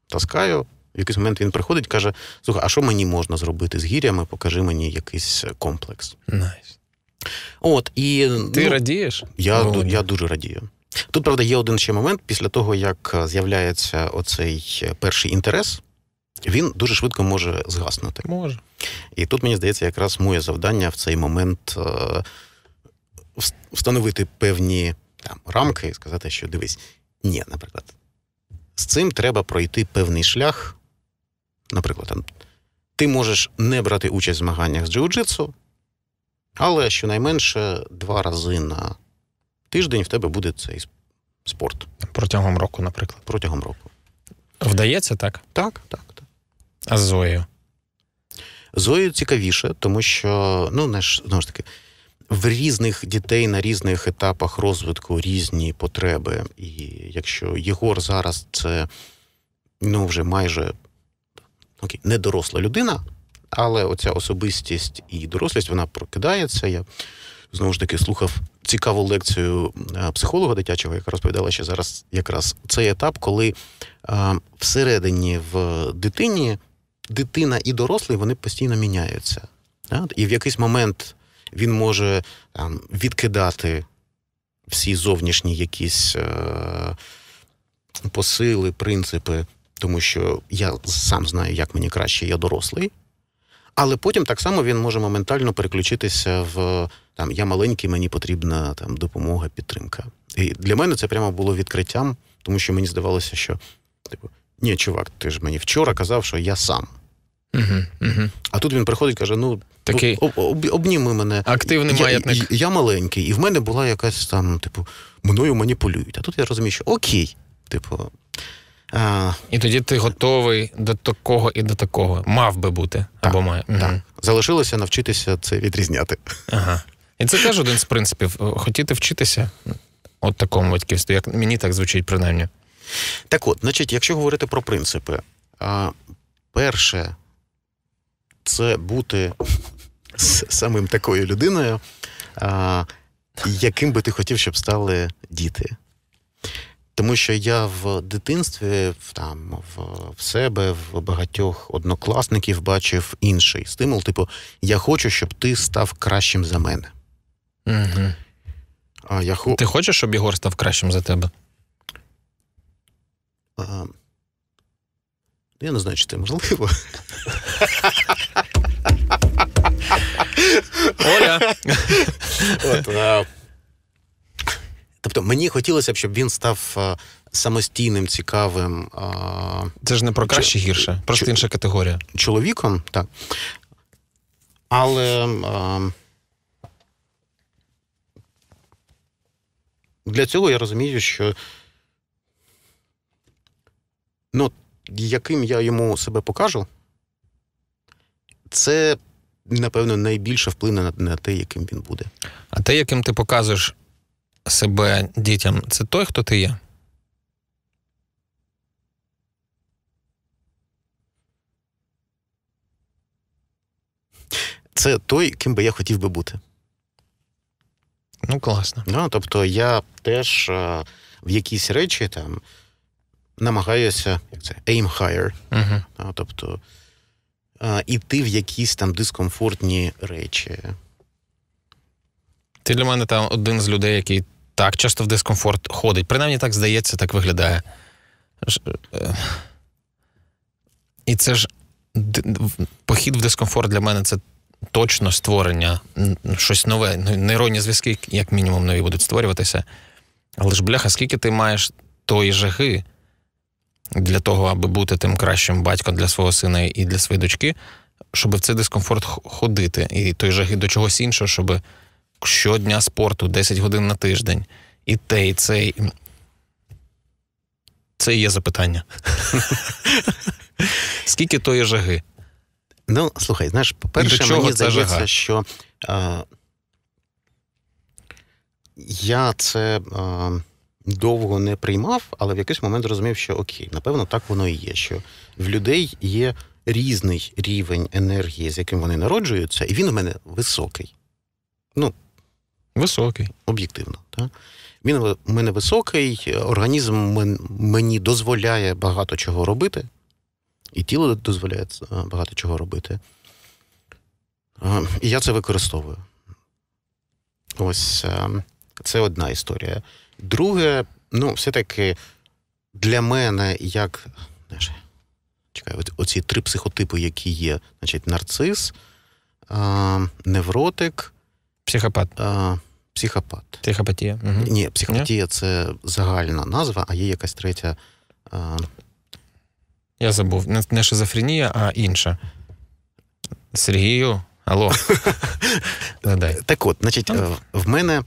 Speaker 2: таскаю. В якийсь момент він приходить і каже: Слухай, а що мені можна зробити з гір'ями? Покажи мені якийсь е, комплекс. Nice. От, і... Ти ну, радієш? Я, Я дуже радію. Тут, правда, є один ще момент. Після того, як е, з'являється оцей е, перший інтерес, він дуже швидко може згаснути. Може. І тут, мені здається, якраз моє завдання в цей момент встановити певні там, рамки і сказати, що дивись, ні, наприклад, з цим треба пройти певний шлях наприклад, там, ти можеш не брати участь в змаганнях з джиу-джитсу, але щонайменше два рази на тиждень в тебе буде цей спорт. Протягом року, наприклад. Протягом року. Вдається так? Так, так. так. А з Зоєю? Зою цікавіше, тому що, ну, наш, знову ж таки, в різних дітей на різних етапах розвитку різні потреби. І якщо Єгор зараз це ну, вже майже окей, не доросла людина, але оця особистість і дорослість вона прокидається. Я знову ж таки слухав цікаву лекцію е, психолога дитячого, яка розповідала, що зараз якраз цей етап, коли а, е, всередині в дитині дитина і дорослий вони постійно міняються. Да? І в якийсь момент він може там, відкидати всі зовнішні якісь. А, е, Посили, принципи тому що я сам знаю, як мені краще, я дорослий. Але потім так само він може моментально переключитися в там я маленький, мені потрібна там допомога, підтримка. І для мене це прямо було відкриттям, тому що мені здавалося, що типу, ні, чувак, ти ж мені вчора казав, що я сам.
Speaker 1: Угу, угу.
Speaker 2: А тут він приходить і каже: ну Такий ну, об, об, обніми мене. Активний я, маятник. Я, я маленький, і в мене була якась там, типу, мною маніпулюють. А тут я розумію, що окей, типу, а, І тоді ти готовий до
Speaker 1: такого і до такого. Мав би бути так, або має. Так. Угу.
Speaker 2: Залишилося навчитися це відрізняти.
Speaker 1: Ага. І це теж один з принципів. Хотіти вчитися от такому батьківству,
Speaker 2: як мені так звучить, принаймні. Так от, значить, якщо говорити про принципи, а, перше це бути самим такою людиною, а, яким би ти хотів, щоб стали діти. Тому що я в дитинстві там в, в себе в багатьох однокласників бачив інший стимул. Типу, я хочу, щоб ти став кращим за мене. Угу. А я хо... Ти хочеш, щоб Єгор став кращим за тебе? А, ем, я не знаю, чи це можливо. [laughs] Мені хотілося б, щоб він став е, самостійним, цікавим. Е, це ж не про краще гірше, просто інша категорія. Чоловіком, так. Але е, для цього я розумію, що ну, яким я йому себе покажу, це, напевно, найбільше вплине на те, яким він буде. А те, яким ти показуєш себе дітям це той, хто ти є? Це той, ким би я хотів би бути. Ну, класно. Ну, Тобто, я теж а, е, в якісь речі там намагаюся як це, aim higher. Угу. Ну, тобто, а, е, іти в якісь там дискомфортні речі.
Speaker 1: Ти для мене там один з людей, який так часто в дискомфорт ходить. Принаймні так здається, так виглядає. Е, і це ж похід в дискомфорт для мене це точно створення, щось нове. Нейронні зв'язки, як мінімум, нові будуть створюватися. Але ж, бляха, скільки ти маєш тої жаги для того, аби бути тим кращим батьком для свого сина і для своєї дочки, щоб в цей дискомфорт ходити, і той жаги до чогось іншого, щоби щодня спорту, 10 годин на тиждень, і те, і це. І... Це і є запитання. [laughs]
Speaker 2: Скільки то є жаги? Ну, слухай, знаєш, по-перше, мені здається, жага? що а, я це а, довго не приймав, але в якийсь момент зрозумів, що окей, напевно, так воно і є. Що в людей є різний рівень енергії, з яким вони народжуються, і він у мене високий. Ну, Високий. Об'єктивно. Так? Він в мене високий, організм мені дозволяє багато чого робити, і тіло дозволяє е, багато чого робити. Е, і я це використовую. Ось е, це одна історія. Друге, ну, все-таки для мене як. Чекаю, оці три психотипи, які є: значить, нарцис, невротик, психопат психопат. Психопатія. Угу. Ні, психопатія це загальна назва, а є якась третя. А... Я забув. Не шизофренія, а інша. Сергію. Алло. [laughs] Так от, значить, е, в мене.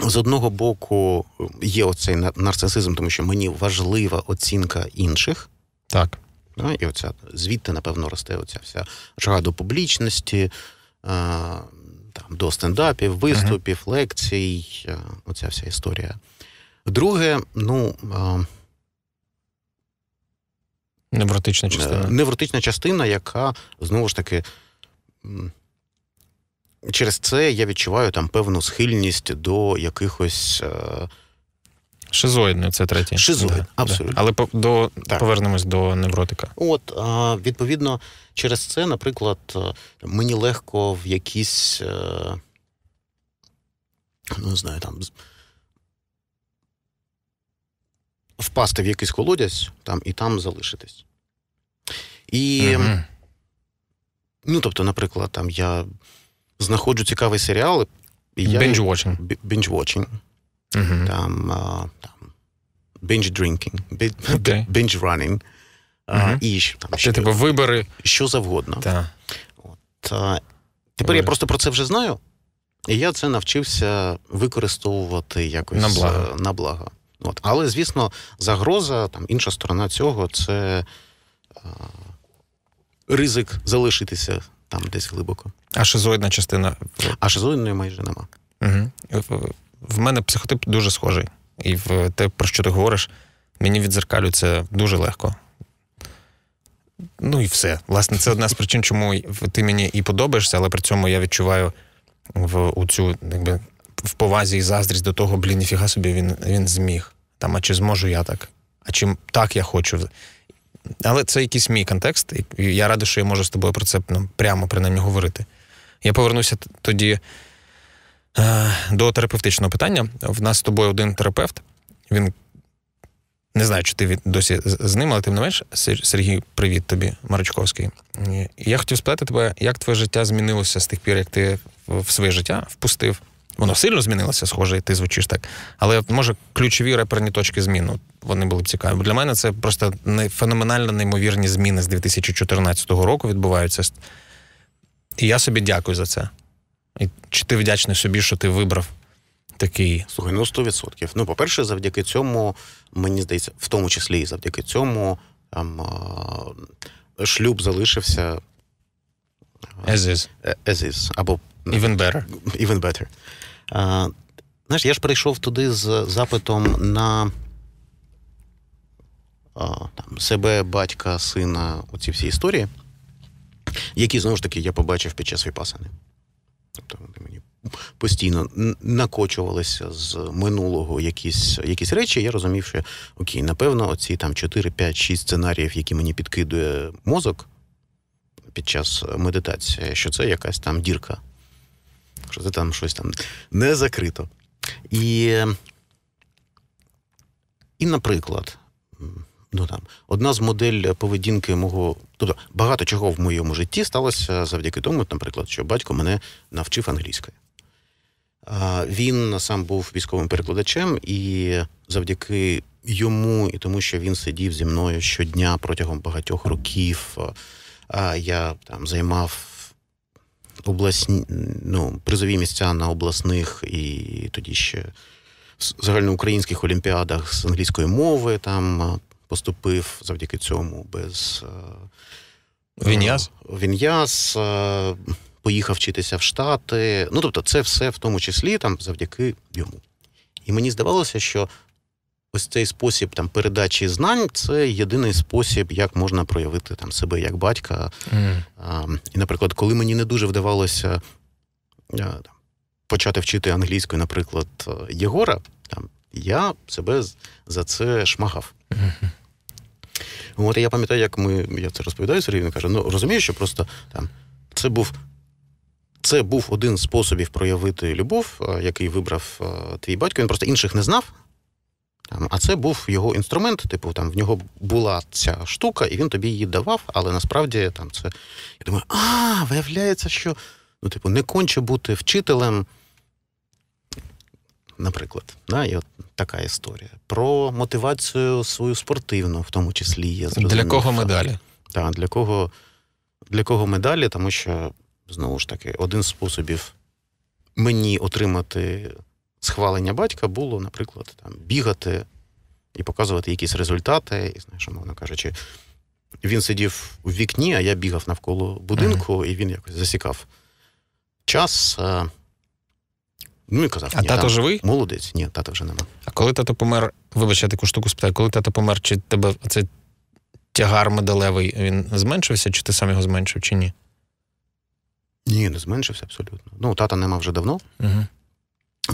Speaker 2: З одного боку, є оцей нарцисизм, тому що мені важлива оцінка інших. Так. Да, ну, і оця звідти, напевно, росте оця вся жага до публічності, е, там до стендапів, виступів, uh-huh. лекцій, е, оця вся історія. Друге, ну. Е, невротична е, частина. Невротична частина, яка знову ж таки. Через це я відчуваю там певну схильність до якихось. Шизоїдне, це третє. Шизоїд, да, абсолютно.
Speaker 1: Да. Але до повернемось до невротика.
Speaker 2: От, відповідно, Через це, наприклад, е, мені легко в якісь, е, ну знаю, там. Впасти в якийсь колодязь там і там залишитись. І, угу. ну, тобто, наприклад, там я знаходжу цікавий серіал. і я... Binge-watching. Там, а, е, там binge-drinking, binge-running а, і ще там ще типу вибори, що завгодно. Та. От, а, Тепер Ой. я просто про це вже знаю, і я це навчився використовувати якось на благо. Е, на благо. От. Але, звісно, загроза, там інша сторона цього це а, е, ризик залишитися там десь глибоко.
Speaker 1: А шизоїдна частина. А шизоїдної майже нема. Угу. В мене психотип дуже схожий. І в те, про що ти говориш, мені відзеркалюється дуже легко ну і все. Власне, це одна з причин, чому ти мені і подобаєшся, але при цьому я відчуваю в у цю якби в повазі і заздрість до того, блін, ніфіга собі він він зміг. Там, а чи зможу я так? А чим так я хочу? Але це якийсь мій контекст, і я радий, що я можу з тобою про це ну, прямо принаймні говорити. Я повернуся тоді е, до терапевтичного питання. В нас з тобою один терапевт, він не знаю, чи ти досі з ним, але тим не менш, Сергій, привіт тобі, Марочковський. Е, я хотів спитати тебе, як твоє життя змінилося з тих пір, як ти в своє життя впустив? Воно сильно змінилося, схоже, і ти звучиш так. Але може ключові реперні точки змін вони були б цікаві. Для мене це просто феноменально неймовірні зміни з 2014 року відбуваються. І я собі дякую за це.
Speaker 2: І Чи ти вдячний собі, що ти вибрав такий? Слухай, ну 100%. Ну, по-перше, завдяки цьому, мені здається, в тому числі і завдяки цьому там, шлюб залишився. As is. Е, as is. Або Even better. Even better. А, Знаєш, я ж прийшов туди з запитом на а, там, себе, батька, сина у ці всі історії, які знову ж таки я побачив під час віпасани. Тобто вони мені постійно накочувалися з минулого якісь якісь речі. Я розумів, що окей, напевно, оці там 4, 5, 6 сценаріїв, які мені підкидує мозок під час медитації, що це якась там дірка, що це там щось там не закрито. І, і наприклад, Ну там одна з модель поведінки мого, тобто багато чого в моєму житті сталося завдяки тому, наприклад, що батько мене навчив англійською. Він сам був військовим перекладачем, і завдяки йому, і тому, що він сидів зі мною щодня протягом багатьох років. Я там займав обласні ну, призові місця на обласних і тоді ще загальноукраїнських олімпіадах з англійської мови там поступив завдяки цьому без. Він'яс? Він'яс поїхав вчитися в Штати. Ну тобто, це все в тому числі там завдяки йому. І мені здавалося, що ось цей спосіб там передачі знань це єдиний спосіб, як можна проявити там себе як батька. Mm. і, наприклад, коли мені не дуже вдавалося е, там, почати вчити англійською, наприклад, е, Єгора, там я себе за це шмагав. Mm-hmm. От я пам'ятаю, як ми я це розповідаю Сергій, він каже: ну розумієш, що просто там це був це був один з способів проявити любов, е, який вибрав е, твій батько. Він просто інших не знав. А це був його інструмент, типу, там в нього була ця штука, і він тобі її давав, але насправді там це. Я думаю, а, виявляється, що ну, типу, не конче бути вчителем, наприклад, да, і от така історія. Про мотивацію свою спортивну, в тому числі є. Для кого медалі? Так, для кого, для кого медалі, тому що знову ж таки, один з способів мені отримати схвалення батька було, наприклад, там бігати і показувати якісь результати. І знаєш, умовно кажучи, він сидів у вікні, а я бігав навколо будинку, mm і він якось засікав час. Ну і казав, а ні, тато там, живий? Молодець, ні, тата вже нема.
Speaker 1: А коли тато помер, вибач, я таку штуку спитаю, коли тато помер, чи тебе цей тягар медалевий він зменшився, чи ти сам його зменшив, чи ні? Ні, не зменшився абсолютно.
Speaker 2: Ну, тата нема вже давно. Угу.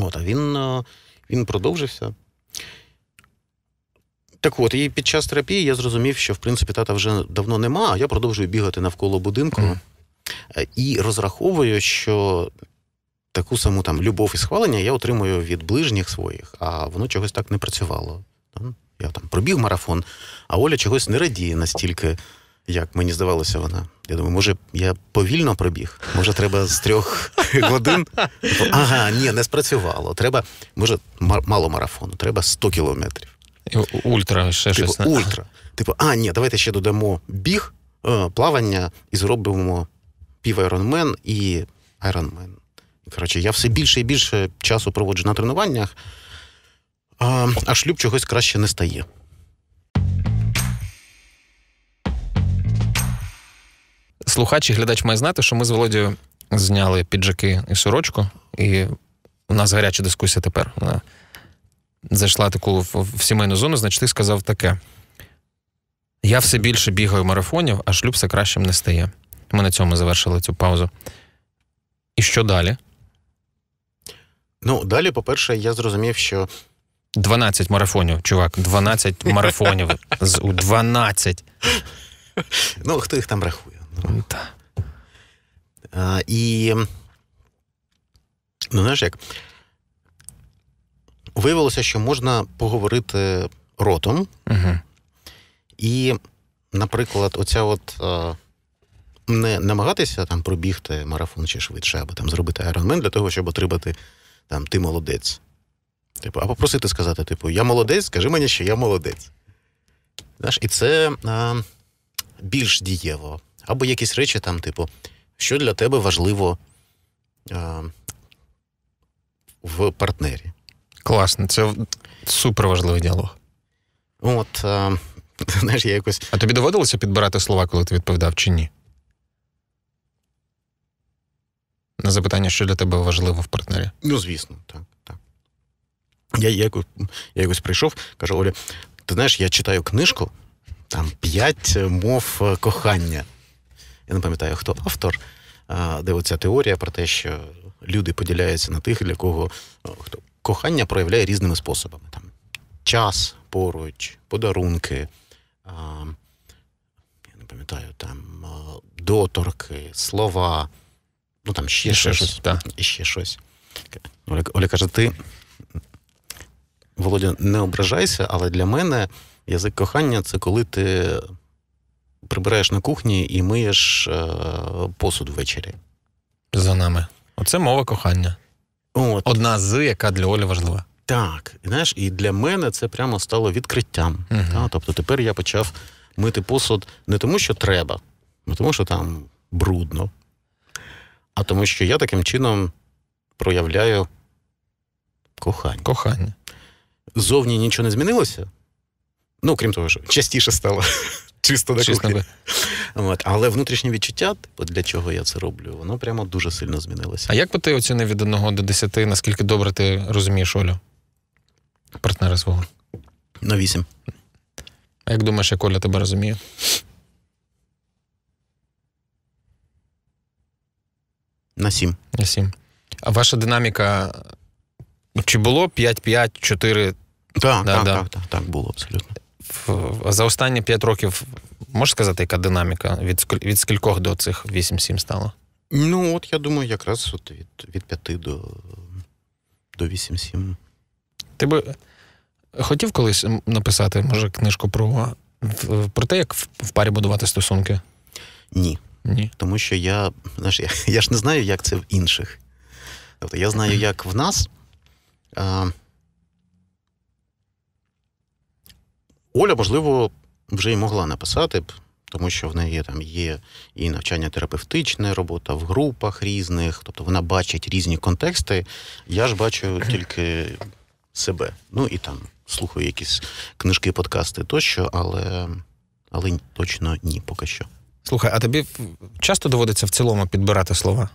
Speaker 2: От, А він е, він продовжився. Так от, і під час терапії я зрозумів, що в принципі тата вже давно нема, а я продовжую бігати навколо будинку угу. і розраховую, що. Таку саму там любов і схвалення я отримую від ближніх своїх, а воно чогось так не працювало. Я там пробіг марафон, а Оля чогось не радіє настільки, як мені здавалося, вона я думаю, може, я повільно пробіг? Може, треба з трьох [laughs] годин? Ага, ні, не спрацювало. Треба, може, мало марафону, треба 100 кілометрів. Ультра ще типу, щось. Ультра. Типу, а, ні, давайте ще додамо біг, е, плавання і зробимо пів айронмен і айронмен. Коротше, я все більше і більше часу проводжу на тренуваннях, а шлюб чогось краще не стає.
Speaker 1: слухач і глядач має знати, що ми з Володією зняли піджаки і сорочку, і у нас гаряча дискусія тепер. Вона зайшла таку в сімейну зону, значить, ти сказав таке: я все більше бігаю марафонів, а шлюб все кращим не стає. Ми на цьому завершили цю паузу. І що далі?
Speaker 2: Ну, далі, по-перше, я зрозумів, що.
Speaker 1: 12 марафонів, чувак, 12 марафонів. З 12.
Speaker 2: Ну, хто їх там рахує? А, І ну, знаєш як, виявилося, що можна поговорити ротом. Угу. І, наприклад, оця от. Не намагатися там пробігти марафон чи швидше, або там зробити айронмен для того, щоб отримати там ти молодець. Типу, а попросити сказати, типу, я молодець, скажи мені, що я молодець. Знаєш, І це а, більш дієво, або якісь речі там, типу, що для тебе важливо а, е, в партнері. Класно, це супер
Speaker 1: важливий діалог. От, а, е, [laughs] знаєш, я якось. А тобі доводилося підбирати слова, коли ти відповідав, чи ні? На запитання, що для
Speaker 2: тебе важливо в партнері? Ну, звісно, так. так. Я якось, я якось прийшов, кажу, Оля, ти знаєш, я читаю книжку, там п'ять мов е, кохання я не пам'ятаю, хто автор, де оця теорія про те, що люди поділяються на тих, для кого хто кохання проявляє різними способами: там час поруч, подарунки, я не пам'ятаю, там доторки, слова, ну там ще щось. щось та. ще щось. Оля, Оля каже, ти. Володя, не ображайся, але для мене язик кохання це коли ти прибираєш на кухні і миєш е, посуд ввечері. За нами. Оце мова кохання. От. Одна з, яка для Олі важлива. Так, знаєш, і для мене це прямо стало відкриттям. Угу. Та? Тобто тепер я почав мити посуд не тому, що треба, не тому, що там брудно, а тому, що я таким чином проявляю кохання. Кохання. Зовні нічого не змінилося. Ну, крім того, що частіше стало чисто на кухні. От. Але внутрішнє відчуття, для чого я це роблю, воно прямо дуже сильно змінилося. А як би ти
Speaker 1: оцінив від 1 до 10, наскільки добре ти розумієш Олю? Партнера свого? На 8. А як думаєш, як Оля тебе розуміє?
Speaker 2: На 7. На 7.
Speaker 1: А ваша динаміка? Чи було 5-5, 4? Так, да, так, да. так, так, так було абсолютно за останні 5 років можеш сказати, яка динаміка? Від від скількох до цих 8-7 стало?
Speaker 2: Ну, от я думаю, якраз от від від 5
Speaker 1: до до 8-7.
Speaker 2: Ти би е,
Speaker 1: хотів колись написати, може, книжку про про те, як в парі будувати стосунки?
Speaker 2: Ні. Ні. Тому що я знаєш, я, [laughs] я ж не знаю, як це в інших. Тобто я знаю, як в нас. Оля, можливо, вже й могла написати б. Тому що в неї там є і навчання терапевтичне, робота в групах різних, тобто вона бачить різні контексти. Я ж бачу [clears throat] тільки себе. Ну і там слухаю якісь книжки, подкасти тощо, але але точно ні, поки що.
Speaker 1: Слухай, а тобі часто доводиться в цілому підбирати слова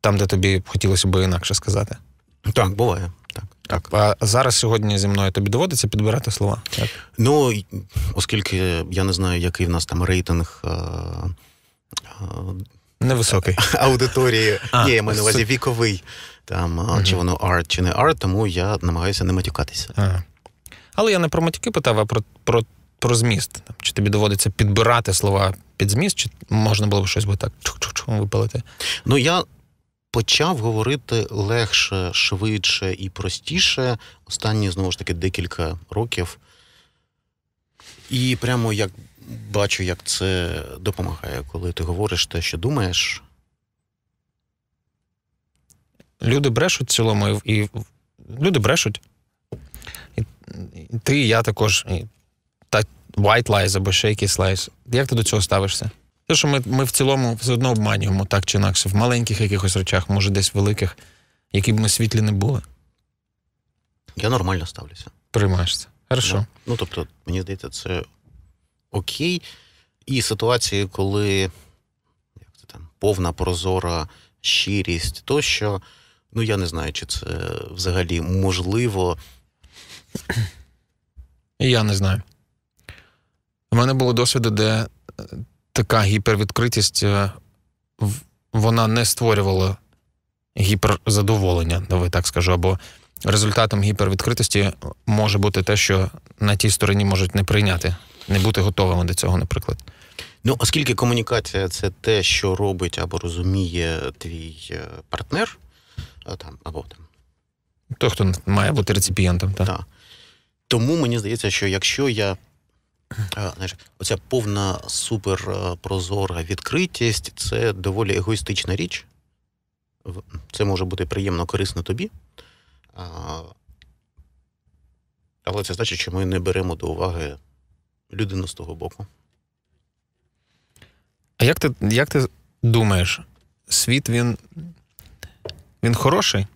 Speaker 1: там, де тобі хотілося б інакше сказати? Так, буває. Так, а зараз сьогодні зі мною тобі доводиться підбирати слова? Так?
Speaker 2: Ну, оскільки я не знаю, який в нас там рейтинг. Е, е, Невисокий. [laughs] Аудиторії. А, Ні, я маю на увазі віковий, там, угу. чи воно арт, чи не арт, тому я намагаюся не матюкатися. Ага. Але я не про матюки питав, а
Speaker 1: про, про, про зміст.
Speaker 2: Чи тобі доводиться підбирати слова
Speaker 1: під зміст, чи можна було б щось би так випалити?
Speaker 2: Ну, я почав говорити легше, швидше і простіше останні знову ж таки декілька років. І прямо як бачу, як це допомагає, коли ти говориш те, що думаєш. Люди брешуть в цілому, і, люди брешуть.
Speaker 1: і Ти, і я також. І, та white lies або shaky lies. Як ти до цього ставишся? Те, що ми ми в цілому все одно обманюємо так чи інакше, в маленьких якихось речах, може, десь великих, які б ми світлі не були.
Speaker 2: Я нормально ставлюся. Приймаєшся. Хорошо. Да. Ну, тобто, мені здається, це окей. І ситуації, коли як це там, повна прозора щирість тощо, ну я не знаю, чи це взагалі можливо.
Speaker 1: я не знаю.
Speaker 2: У мене було досвіди, де
Speaker 1: така гіпервідкритість е, вона не створювала гіперзадоволення, давай так скажу. Або результатом гіпервідкритості може бути те, що на тій стороні можуть не прийняти, не бути готовими до цього, наприклад.
Speaker 2: Ну, оскільки комунікація це те, що робить або розуміє твій е, партнер, е, там або там. Той, хто має бути реципієнтом, так. Да. Тому мені здається, що якщо я Е, знаєш, оця повна суперпрозора е, відкритість це доволі егоїстична річ. Це може бути приємно корисно тобі. Але це значить, що ми не беремо до уваги людину з того боку.
Speaker 1: А як ти як ти думаєш, світ він, він хороший?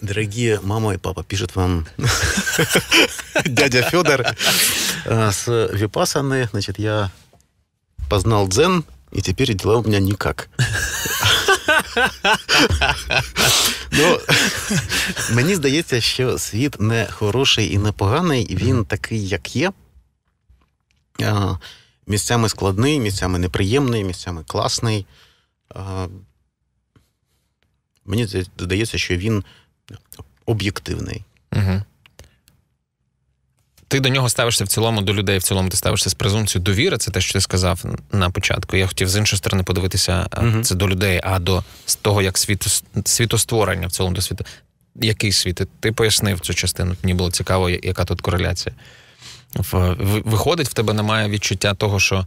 Speaker 2: Дорогие мама и папа, пишет вам дядя Федор с Випасаны. Значит, я познал дзен, и теперь дела у меня никак. Ну, мені здається, що світ не хороший і не поганий, він такий, як є. Місцями складний, місцями неприємний, місцями класний. Мені здається, що він об'єктивний. Угу. Ти до нього ставишся в цілому,
Speaker 1: до людей в цілому, ти ставишся з презумпцією довіри, це те, що ти сказав на початку. Я хотів з іншої сторони подивитися угу. це до людей, а до того, як світ, світостворення в цілому до світу. Який світ? Ти пояснив цю частину. Мені було цікаво, яка тут кореляція. Виходить, в тебе немає відчуття того, що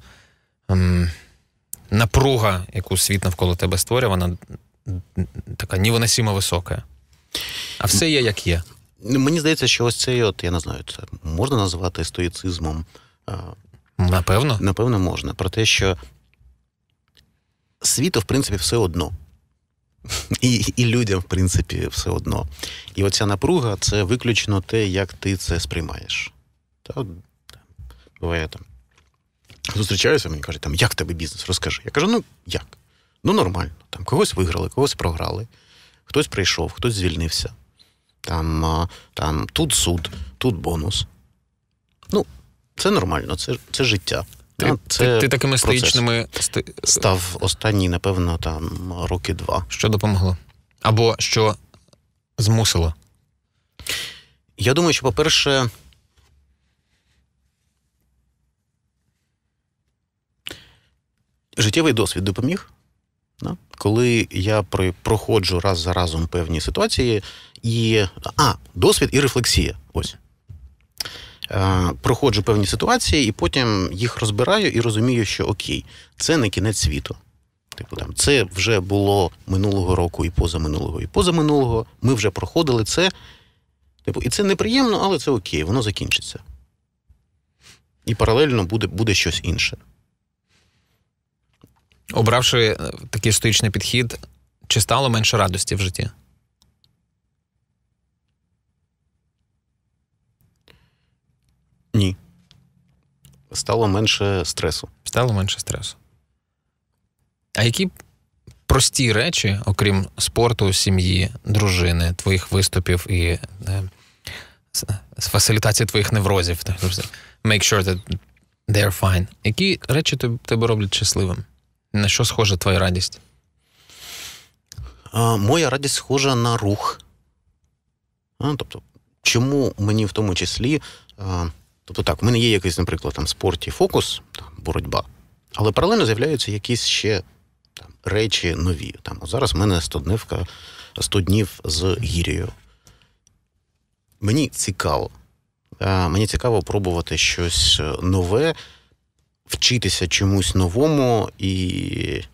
Speaker 1: ем, напруга, яку світ навколо тебе створює, вона така невиносимо висока.
Speaker 2: А все є, як є. Мені здається, що ось цей, от, я не знаю, це можна назвати стоїцизмом. Напевно? Напевно, можна. Про те, що світу, в принципі, все одно. І і людям, в принципі, все одно. І оця напруга це виключно те, як ти це сприймаєш. Та, Буває там. Зустрічаюся, мені кажуть, там, як тебе бізнес? Розкажи. Я кажу, ну як? Ну, нормально. Там Когось виграли, когось програли, хтось прийшов, хтось звільнився. Там, там Тут суд, тут бонус. Ну, це нормально, це це життя. Ти, ну, це ти, ти такими стоїчними став останні, напевно, там роки два. Що допомогло? Або що змусило? Я думаю, що, по-перше, життєвий досвід допоміг. Да? Тобто, коли я проходжу раз за разом певні ситуації, і а, досвід і рефлексія. Ось. Е, проходжу певні ситуації, і потім їх розбираю і розумію, що окей, це не кінець світу. Типу, там це вже було минулого року, і позаминулого, і позаминулого. Ми вже проходили це. Типу, і це неприємно, але це окей, воно закінчиться. І паралельно буде, буде щось інше. Обравши
Speaker 1: е, такий стоїчний підхід, чи стало менше радості в житті?
Speaker 2: Ні. Стало менше стресу. Стало менше стресу.
Speaker 1: А які прості речі, окрім спорту, сім'ї, дружини, твоїх виступів і е, фасилітації твоїх неврозів? Make sure that they're fine. Які речі тебе роблять щасливим? На що схожа
Speaker 2: твоя радість? А, Моя радість схожа на рух. А, ну, Тобто, чому мені в тому числі. А, Тобто так, в мене є якийсь, наприклад, там і фокус, там, боротьба, але паралельно з'являються якісь ще там, речі нові. Там, от Зараз в мене 100 днівка, 100 днів з гірією. Мені цікаво. Мені цікаво пробувати щось нове, вчитися чомусь новому, і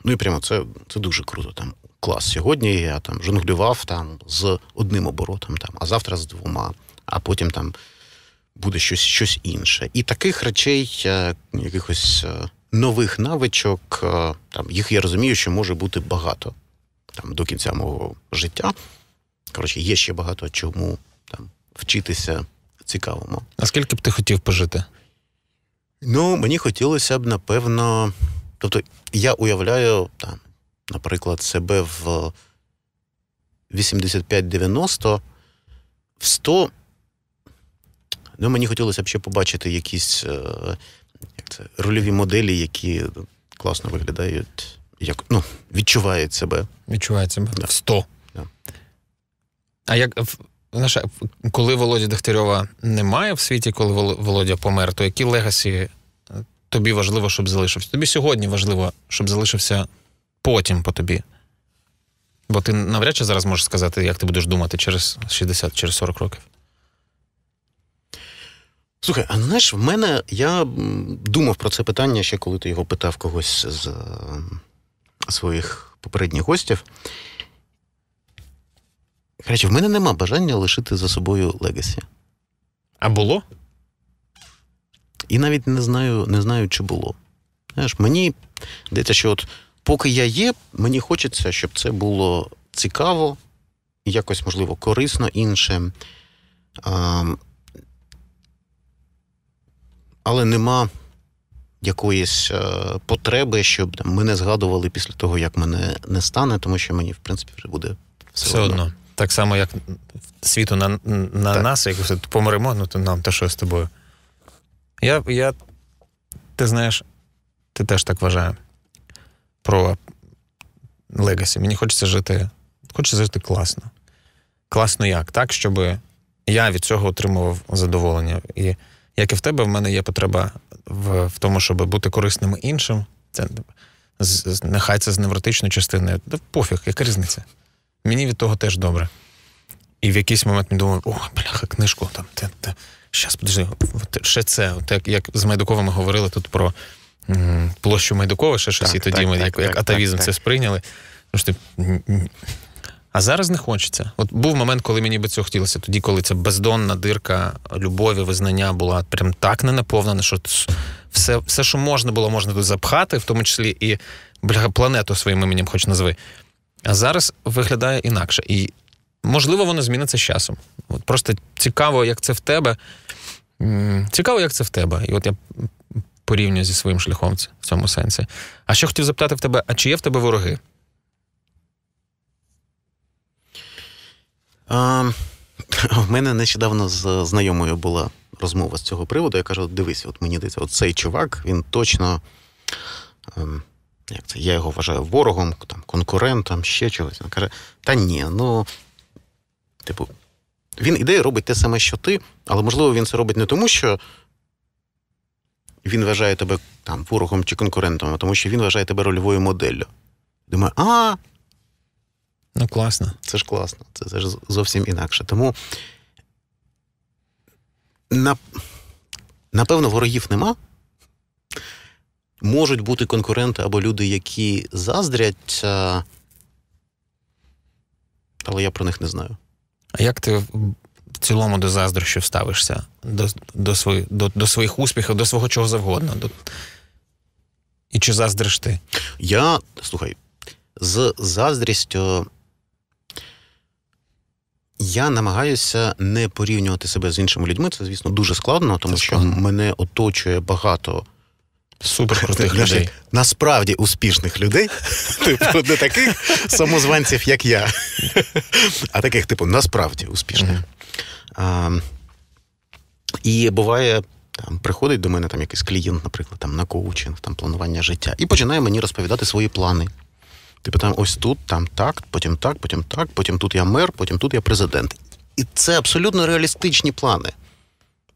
Speaker 2: ну і прямо це це дуже круто. Там клас сьогодні. Я там жонглював там з одним оборотом, там, а завтра з двома, а потім там буде щось щось інше. І таких речей, е, якихось е, нових навичок, е, там їх я розумію, що може бути багато там до кінця мого життя. Коротше, є ще багато чому там вчитися цікавому.
Speaker 1: А скільки б ти хотів пожити?
Speaker 2: Ну, мені хотілося б, напевно. Тобто, я уявляю, там, наприклад, себе в 85-90, в 100. Ну, мені хотілося б ще побачити якісь е, як це, рольові моделі, які класно виглядають, як, ну, відчувають себе.
Speaker 1: Відчувають себе. Да. В 100. Да. А як Ну, наша, коли Володя Дегтярьова немає в світі, коли Володя помер, то які легасі е, тобі важливо, щоб залишився? Тобі сьогодні важливо, щоб залишився потім по тобі. Бо ти навряд чи зараз можеш сказати, як ти будеш думати через
Speaker 2: 60, через 40 років. Слухай, а знаєш, в мене я думав про це питання ще коли ти його питав когось з ем, своїх попередніх гостів. Коротше, в мене нема бажання лишити за собою легасі. А було? І навіть не знаю, не знаю, чи було. Знаєш, Мені здається, що от поки я є, мені хочеться, щоб це було цікаво і якось, можливо, корисно іншим. А, Але нема якоїсь а, е, потреби, щоб там, мене згадували після того, як мене не стане, тому що мені, в принципі, вже буде все, все одно
Speaker 1: так само, як світу на на нас, як помремо, ну то нам то що з тобою. Я, я, Ти знаєш, ти теж так вважаю про легасі. Мені хочеться жити. Хочеться жити класно. Класно як? Так, щоб я від цього отримував задоволення. І як і в тебе, в мене є потреба в в тому, щоб бути корисним іншим. Це, з, Нехай це з невротичною частиною. Пофіг, яка різниця? мені від того теж добре. І в якийсь момент мені думаю, о, бляха, книжку там. Те, те. Щас, подожди, ще це, от як, як з Майдуковими говорили тут про м, площу Майдукова, ще щось, так, і тоді так, ми так, як як атавізм це сприйняли. Тому що, А зараз не хочеться. От був момент, коли мені би цього хотілося, тоді, коли ця бездонна дирка любові, визнання була прям так ненаповнена, що все, все, що можна було, можна тут запхати, в тому числі і бля, планету своїм іменем, хоч назви. А зараз виглядає інакше. І можливо, воно зміниться з часом. От Просто цікаво, як це в тебе. Цікаво, як це в тебе. І от я порівнюю зі своїм шляхом в цьому сенсі. А ще хотів запитати в тебе: а чи є в тебе вороги?
Speaker 2: А, [laughs] в мене нещодавно з знайомою була розмова з цього приводу. Я кажу: дивись, от мені дивиться, от цей чувак, він точно. Ем, як це, я його вважаю ворогом, там, конкурентом, ще чогось. Він каже, та ні, ну типу, він іде і робить те саме, що ти, але можливо він це робить не тому, що він вважає тебе там ворогом чи конкурентом, а тому що він вважає тебе рольовою моделлю. Думаю, а. Ну, класно. Це ж класно, це, це ж зовсім інакше. Тому на, напевно, ворогів нема можуть бути конкуренти або люди, які заздрять, е, але я про них не знаю. А як
Speaker 1: ти в цілому до заздрощів ставишся? До до, свої, до, до своїх успіхів, до
Speaker 2: свого чого завгодно? До... І чи заздриш ти? Я слухай, з заздрістю. Я намагаюся не порівнювати себе з іншими людьми. Це, звісно, дуже складно, тому це що складно. мене оточує багато Супер крутих людей. Насправді успішних людей, [laughs] типу, не таких самозванців, як я, а таких, типу, насправді успішних. І буває, там приходить до мене там якийсь клієнт, наприклад, там на коучинг, там планування життя, і починає мені розповідати свої плани. Типу, там ось тут, там так, потім так, потім так, потім тут я мер, потім тут я президент. І це абсолютно реалістичні плани.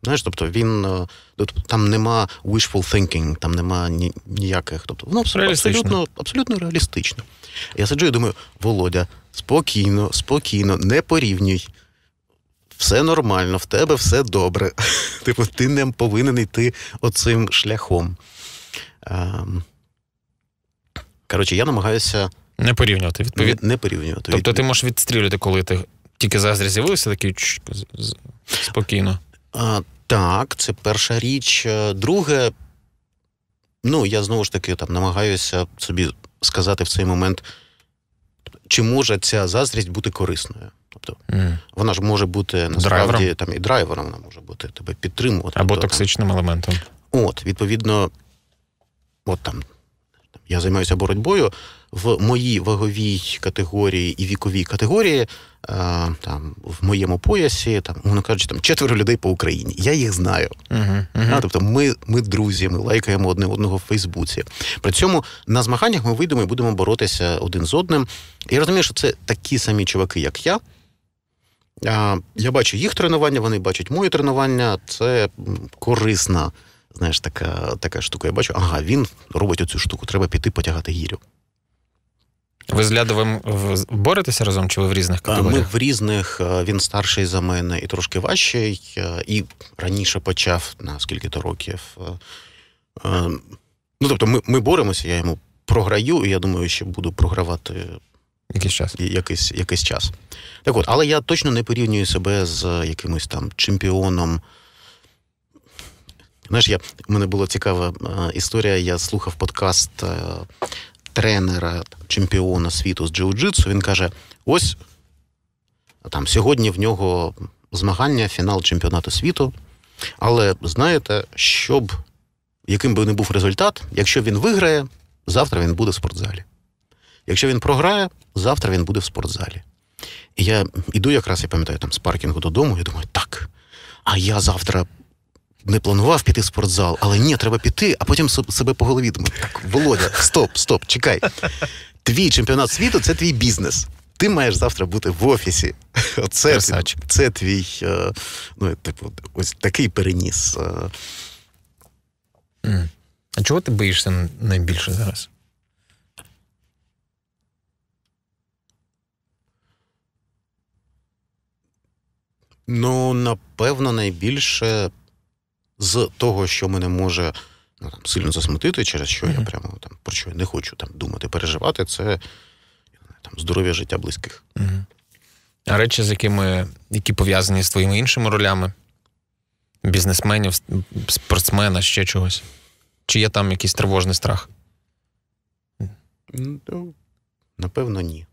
Speaker 2: Знаєш, тобто він е, ну, тобто там нема wishful thinking, там нема ніяких. Тобто воно абсолютно абсолютно реалістично. Я сиджу і думаю, Володя, спокійно, спокійно, не порівнюй. Все нормально, в тебе все добре. [laughs] Типу, ти не повинен йти оцим шляхом. Ем, коротше, я намагаюся.
Speaker 1: Не порівнювати,
Speaker 2: відповідно. Не порівнювати. Тобто ти можеш
Speaker 1: відстрілювати, коли ти
Speaker 2: тільки заздрі з'явився, такий спокійно. Так, це перша річ. Е, друге, ну я знову ж таки там намагаюся собі сказати в цей момент, чи може ця заздрість бути корисною. Тобто mm. вона ж може бути насправді драйвером. там і драйвером, вона може бути тебе підтримувати. Або тобто, токсичним там, елементом. От, відповідно, от там я займаюся боротьбою в моїй ваговій категорії і віковій категорії, е, там в моєму поясі, там воно кажучи, там четверо людей по Україні. Я їх знаю.
Speaker 1: Uh-huh, uh-huh.
Speaker 2: Тобто, ми ми друзі, ми лайкаємо одне одного в Фейсбуці. При цьому на змаганнях ми вийдемо і будемо боротися один з одним. Я розумію, що це такі самі чуваки, як я. Я бачу їх тренування, вони бачать моє тренування. Це корисна, знаєш, така така штука. Я бачу, ага, він робить оцю штуку, треба піти потягати гірю.
Speaker 1: Ви з Лядовим боретеся разом? Чи ви в різних категоріях? Ми
Speaker 2: в різних. Е, він старший за мене і трошки важчий. Е, і раніше почав на скільки то років. Е, ну тобто, ми ми боремося, я йому програю, і я думаю, що буду програвати якийсь час. Якийсь, якийсь час. Так от, але я точно не порівнюю себе з якимось там чемпіоном. Знаєш, я, в мене була цікава історія. Я слухав подкаст тренера, чемпіона світу з джиу-джитсу, він каже: ось там сьогодні в нього змагання, фінал чемпіонату світу. Але знаєте, щоб яким би не був результат, якщо він виграє, завтра він буде в спортзалі. Якщо він програє, завтра він буде в спортзалі. І я іду якраз я пам'ятаю там з паркінгу додому, і думаю, так, а я завтра не планував піти в спортзал, але ні, треба піти, а потім себе по голові Думаю. Так, Володя, стоп, стоп, чекай. Твій чемпіонат світу це твій бізнес. Ти маєш завтра бути в офісі. Оце, це твій е, ну, типу, ось такий переніс.
Speaker 1: Е. А чого ти боїшся найбільше зараз?
Speaker 2: Ну, напевно, найбільше з того, що мене може ну, там, сильно засмутити, через що mm-hmm. я прямо там про що я не хочу там думати, переживати, це там здоров'я життя близьких. Mm-hmm.
Speaker 1: А речі, з якими які пов'язані з твоїми іншими ролями, бізнесменів, спортсмена, ще
Speaker 2: чогось? Чи є там якийсь тривожний страх? Ну, напевно, ні.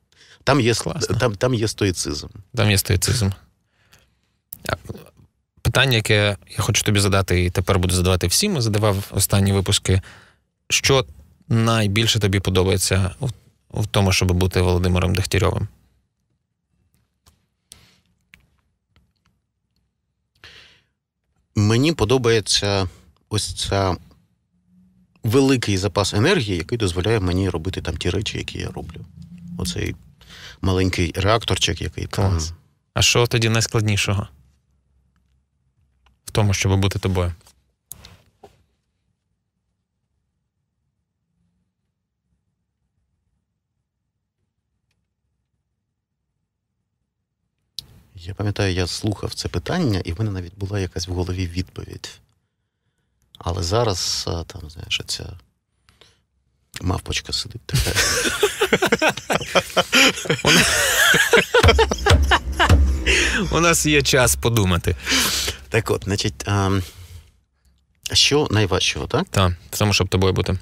Speaker 2: Там є Класно. там, там є стоїцизм.
Speaker 1: Там є стоїцизм питання, яке я хочу тобі задати, і тепер буду задавати всім, я задавав останні випуски. Що найбільше тобі подобається в тому, щоб бути Володимиром Дегтярьовим?
Speaker 2: Мені подобається ось ця великий запас енергії, який дозволяє мені робити там ті речі, які я роблю. Оцей маленький реакторчик, який Клас. там.
Speaker 1: А що тоді найскладнішого?
Speaker 2: в тому, щоб бути тобою. Я пам'ятаю, я слухав це питання, і в мене навіть була якась в голові відповідь. Але зараз там, знаєш, ця мавпочка сидить така. У нас є час подумати. Так от, значить, а, ем, що найважчого, так? Так, в тому, щоб тобою бути.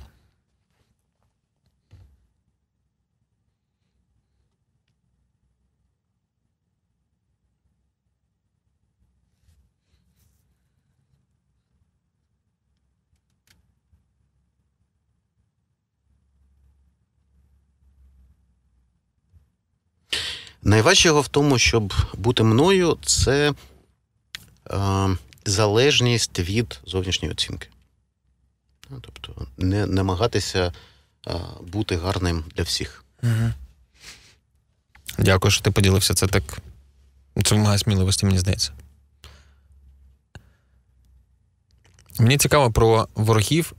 Speaker 2: Найважчого в тому, щоб бути мною, це Е, залежність від зовнішньої оцінки. Ну, тобто не намагатися е, бути гарним для всіх. Угу. Дякую, що ти поділився. Це так.
Speaker 1: Це вимагає сміливості, мені здається. Мені цікаво про ворогів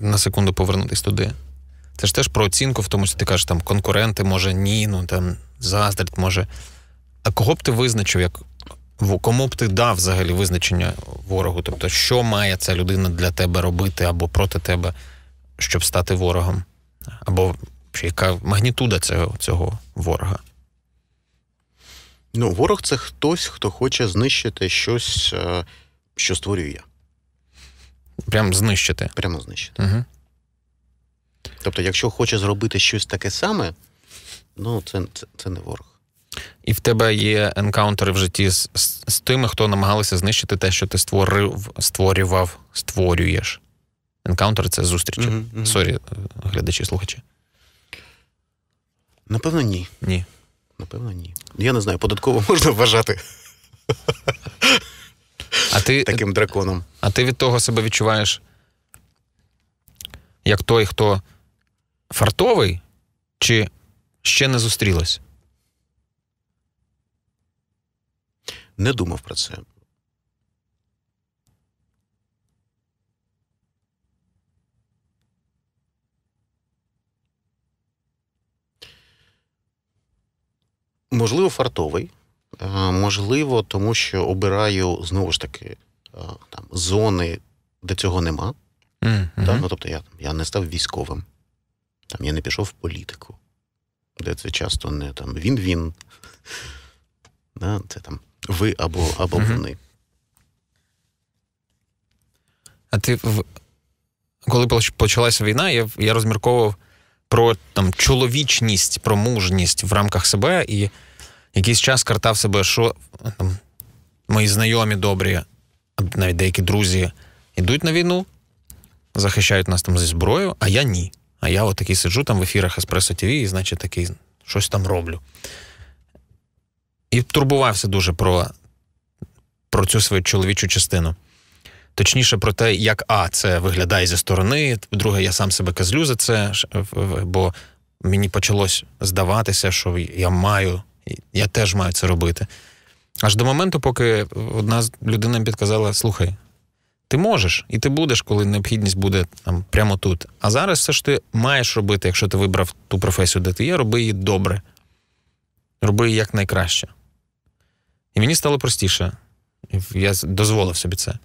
Speaker 1: на секунду повернутись туди. Це ж теж про оцінку, в тому що ти кажеш, там конкуренти, може, ні, ну там заздрить, може. А кого б ти визначив як Кому б ти дав взагалі визначення ворогу? Тобто, що має ця людина для тебе робити або проти тебе, щоб стати ворогом? Або яка магнітуда
Speaker 2: цього, цього ворога? Ну, ворог це хтось, хто хоче знищити щось, е, що створюю я. Прям знищити. Прямо знищити. Угу. Тобто, якщо хоче зробити щось таке саме, ну це, це, це не ворог. І в тебе є енкаунтери в житті з,
Speaker 1: з, з тими, хто намагалися знищити те, що ти створив, створював, створюєш. Енкаунтер це зустріч. Угу, угу. Сорі, е, глядачі, слухачі.
Speaker 2: Напевно, ні. Ні. Напевно, ні. Я не знаю, податково [laughs] можна вважати а ти, таким драконом. А ти від того себе відчуваєш,
Speaker 1: як той, хто фартовий, чи
Speaker 2: ще не зустрілась? не думав про це. Можливо, фартовий, можливо, тому що обираю знову ж таки там зони, де цього нема. Mm-hmm. Так? Ну, Тобто я я не став військовим, там я не пішов в політику, де це часто не там він-він. [laughs] Да? Це там ви або або угу. вони. А ти
Speaker 1: коли почалася війна, я я розмірковував про там чоловічність, про мужність в рамках себе і якийсь час картав себе, що там, мої знайомі добрі, навіть деякі друзі йдуть на війну, захищають нас там зі зброєю, а я ні. А я от такий сиджу там в ефірах Еспресо ТВ і, значить, такий щось там роблю і турбувався дуже про про цю свою чоловічу частину. Точніше, про те, як А, це виглядає зі сторони. Друге, я сам себе казлю за це, бо мені почалось здаватися, що я маю, я теж маю це робити. Аж до моменту, поки одна з людина підказала: слухай, ти можеш, і ти будеш, коли необхідність буде там прямо тут. А зараз все ж ти маєш робити, якщо ти вибрав ту професію, де ти є, роби її добре, роби її як найкраще. І мені стало простіше. Я дозволив собі це.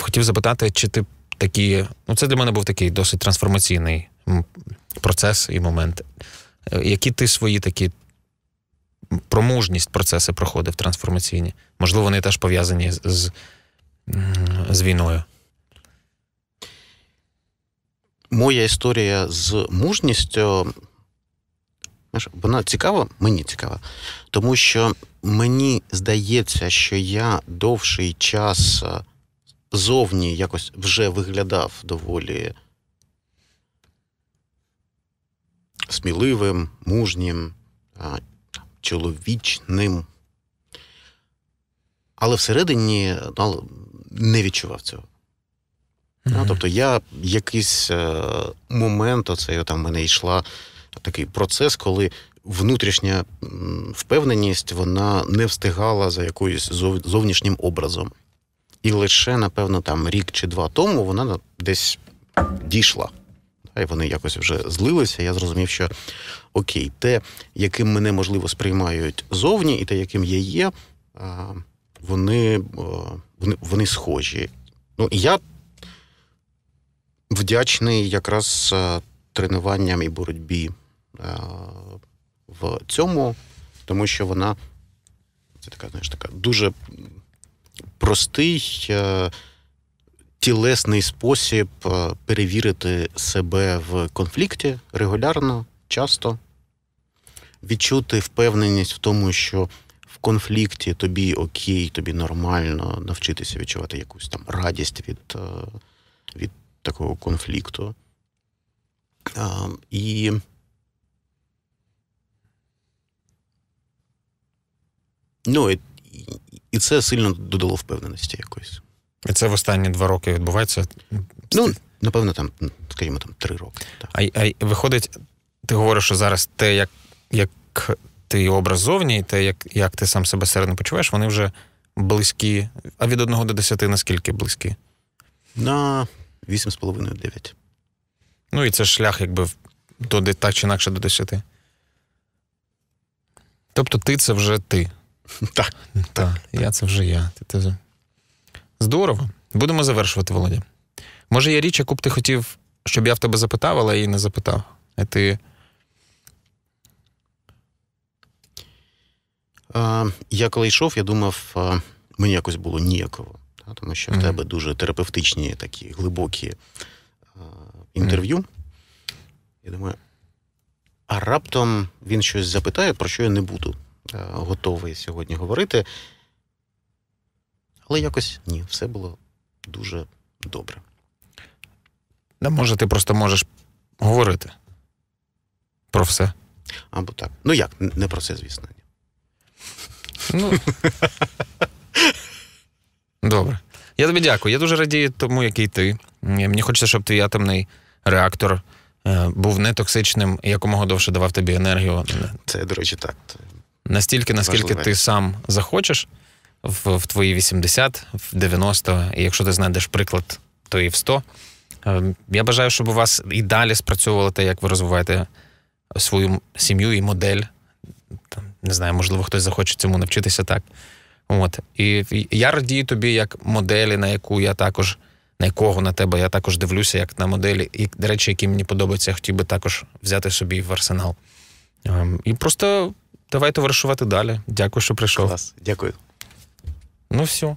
Speaker 1: Хотів запитати, чи ти такі. Ну, це для мене був такий досить трансформаційний процес і момент. Які ти свої такі про мужність процеси проходив трансформаційні? Можливо, вони теж пов'язані з, з війною.
Speaker 2: Моя історія з мужністю вона цікава, мені цікава, тому що мені здається, що я довший час е, зовні якось вже виглядав доволі сміливим, мужнім, е, чоловічним. Але всередині ну, не відчував цього. Mm-hmm. Тобто, я якийсь е, момент, оцей там в мене йшла такий процес, коли внутрішня впевненість вона не встигала за якоюсь зовнішнім образом. І лише, напевно, там рік чи два тому вона десь дійшла. І вони якось вже злилися. Я зрозумів, що окей, те, яким мене можливо сприймають зовні, і те, яким я є, вони вони, вони схожі. Ну, і я вдячний якраз е, тренуванням і боротьбі Е, в цьому, тому що вона це така, знаєш, така дуже простий е, тілесний спосіб е, перевірити себе в конфлікті регулярно, часто, відчути впевненість в тому, що в конфлікті тобі окей, тобі нормально навчитися відчувати якусь там радість від, від такого конфлікту. Ем, і Ну і, і це сильно додало впевненості якось. І це в останні два роки відбувається? Ну, напевно, там, скажімо, там три роки. Так. А а виходить, ти говориш, що
Speaker 1: зараз те, як як ти образ зовні, і те, як як ти сам себе середньо почуваєш, вони вже близькі. А від одного до 10 наскільки близькі? На 8,5-9. Ну і це шлях, якби до, так чи інакше до 10. Тобто ти це вже ти. [laughs] Так. Так, я це вже я. Здорово. Будемо завершувати, Володя. Може, є річ, яку б ти хотів, щоб я в тебе запитав, але її не запитав. А ти...
Speaker 2: Я коли йшов, я думав, мені якось було ніяково, тому що в тебе дуже терапевтичні такі глибокі інтерв'ю. Я думаю, а раптом він щось запитає, про що я не буду Е, готовий сьогодні говорити. Але якось ні, все було дуже добре. Да, може, ти просто можеш говорити про все. Або так. Ну як, не про це, звісно.
Speaker 1: Ні. Ну. [laughs] Добре. Я тобі дякую. Я дуже радію тому, який ти. Мені хочеться, щоб твій атомний реактор е, був нетоксичним і якомога довше давав тобі енергію. Це, до речі, так
Speaker 2: настільки, наскільки ти
Speaker 1: сам захочеш, в, в твої 80, в 90, і якщо ти знайдеш приклад, то і в 100. Ем, я бажаю, щоб у вас і далі спрацьовувало те, як ви розвиваєте свою сім'ю і модель. Там, Не знаю, можливо, хтось захоче цьому навчитися так. От. І я радію тобі як моделі, на яку я також, на якого на тебе я також дивлюся, як на моделі, і речі, які мені подобаються, я хотів би також взяти собі в арсенал. Ем, і просто Давай товаришувати далі. Дякую, що прийшов. Клас. Дякую. Ну, все.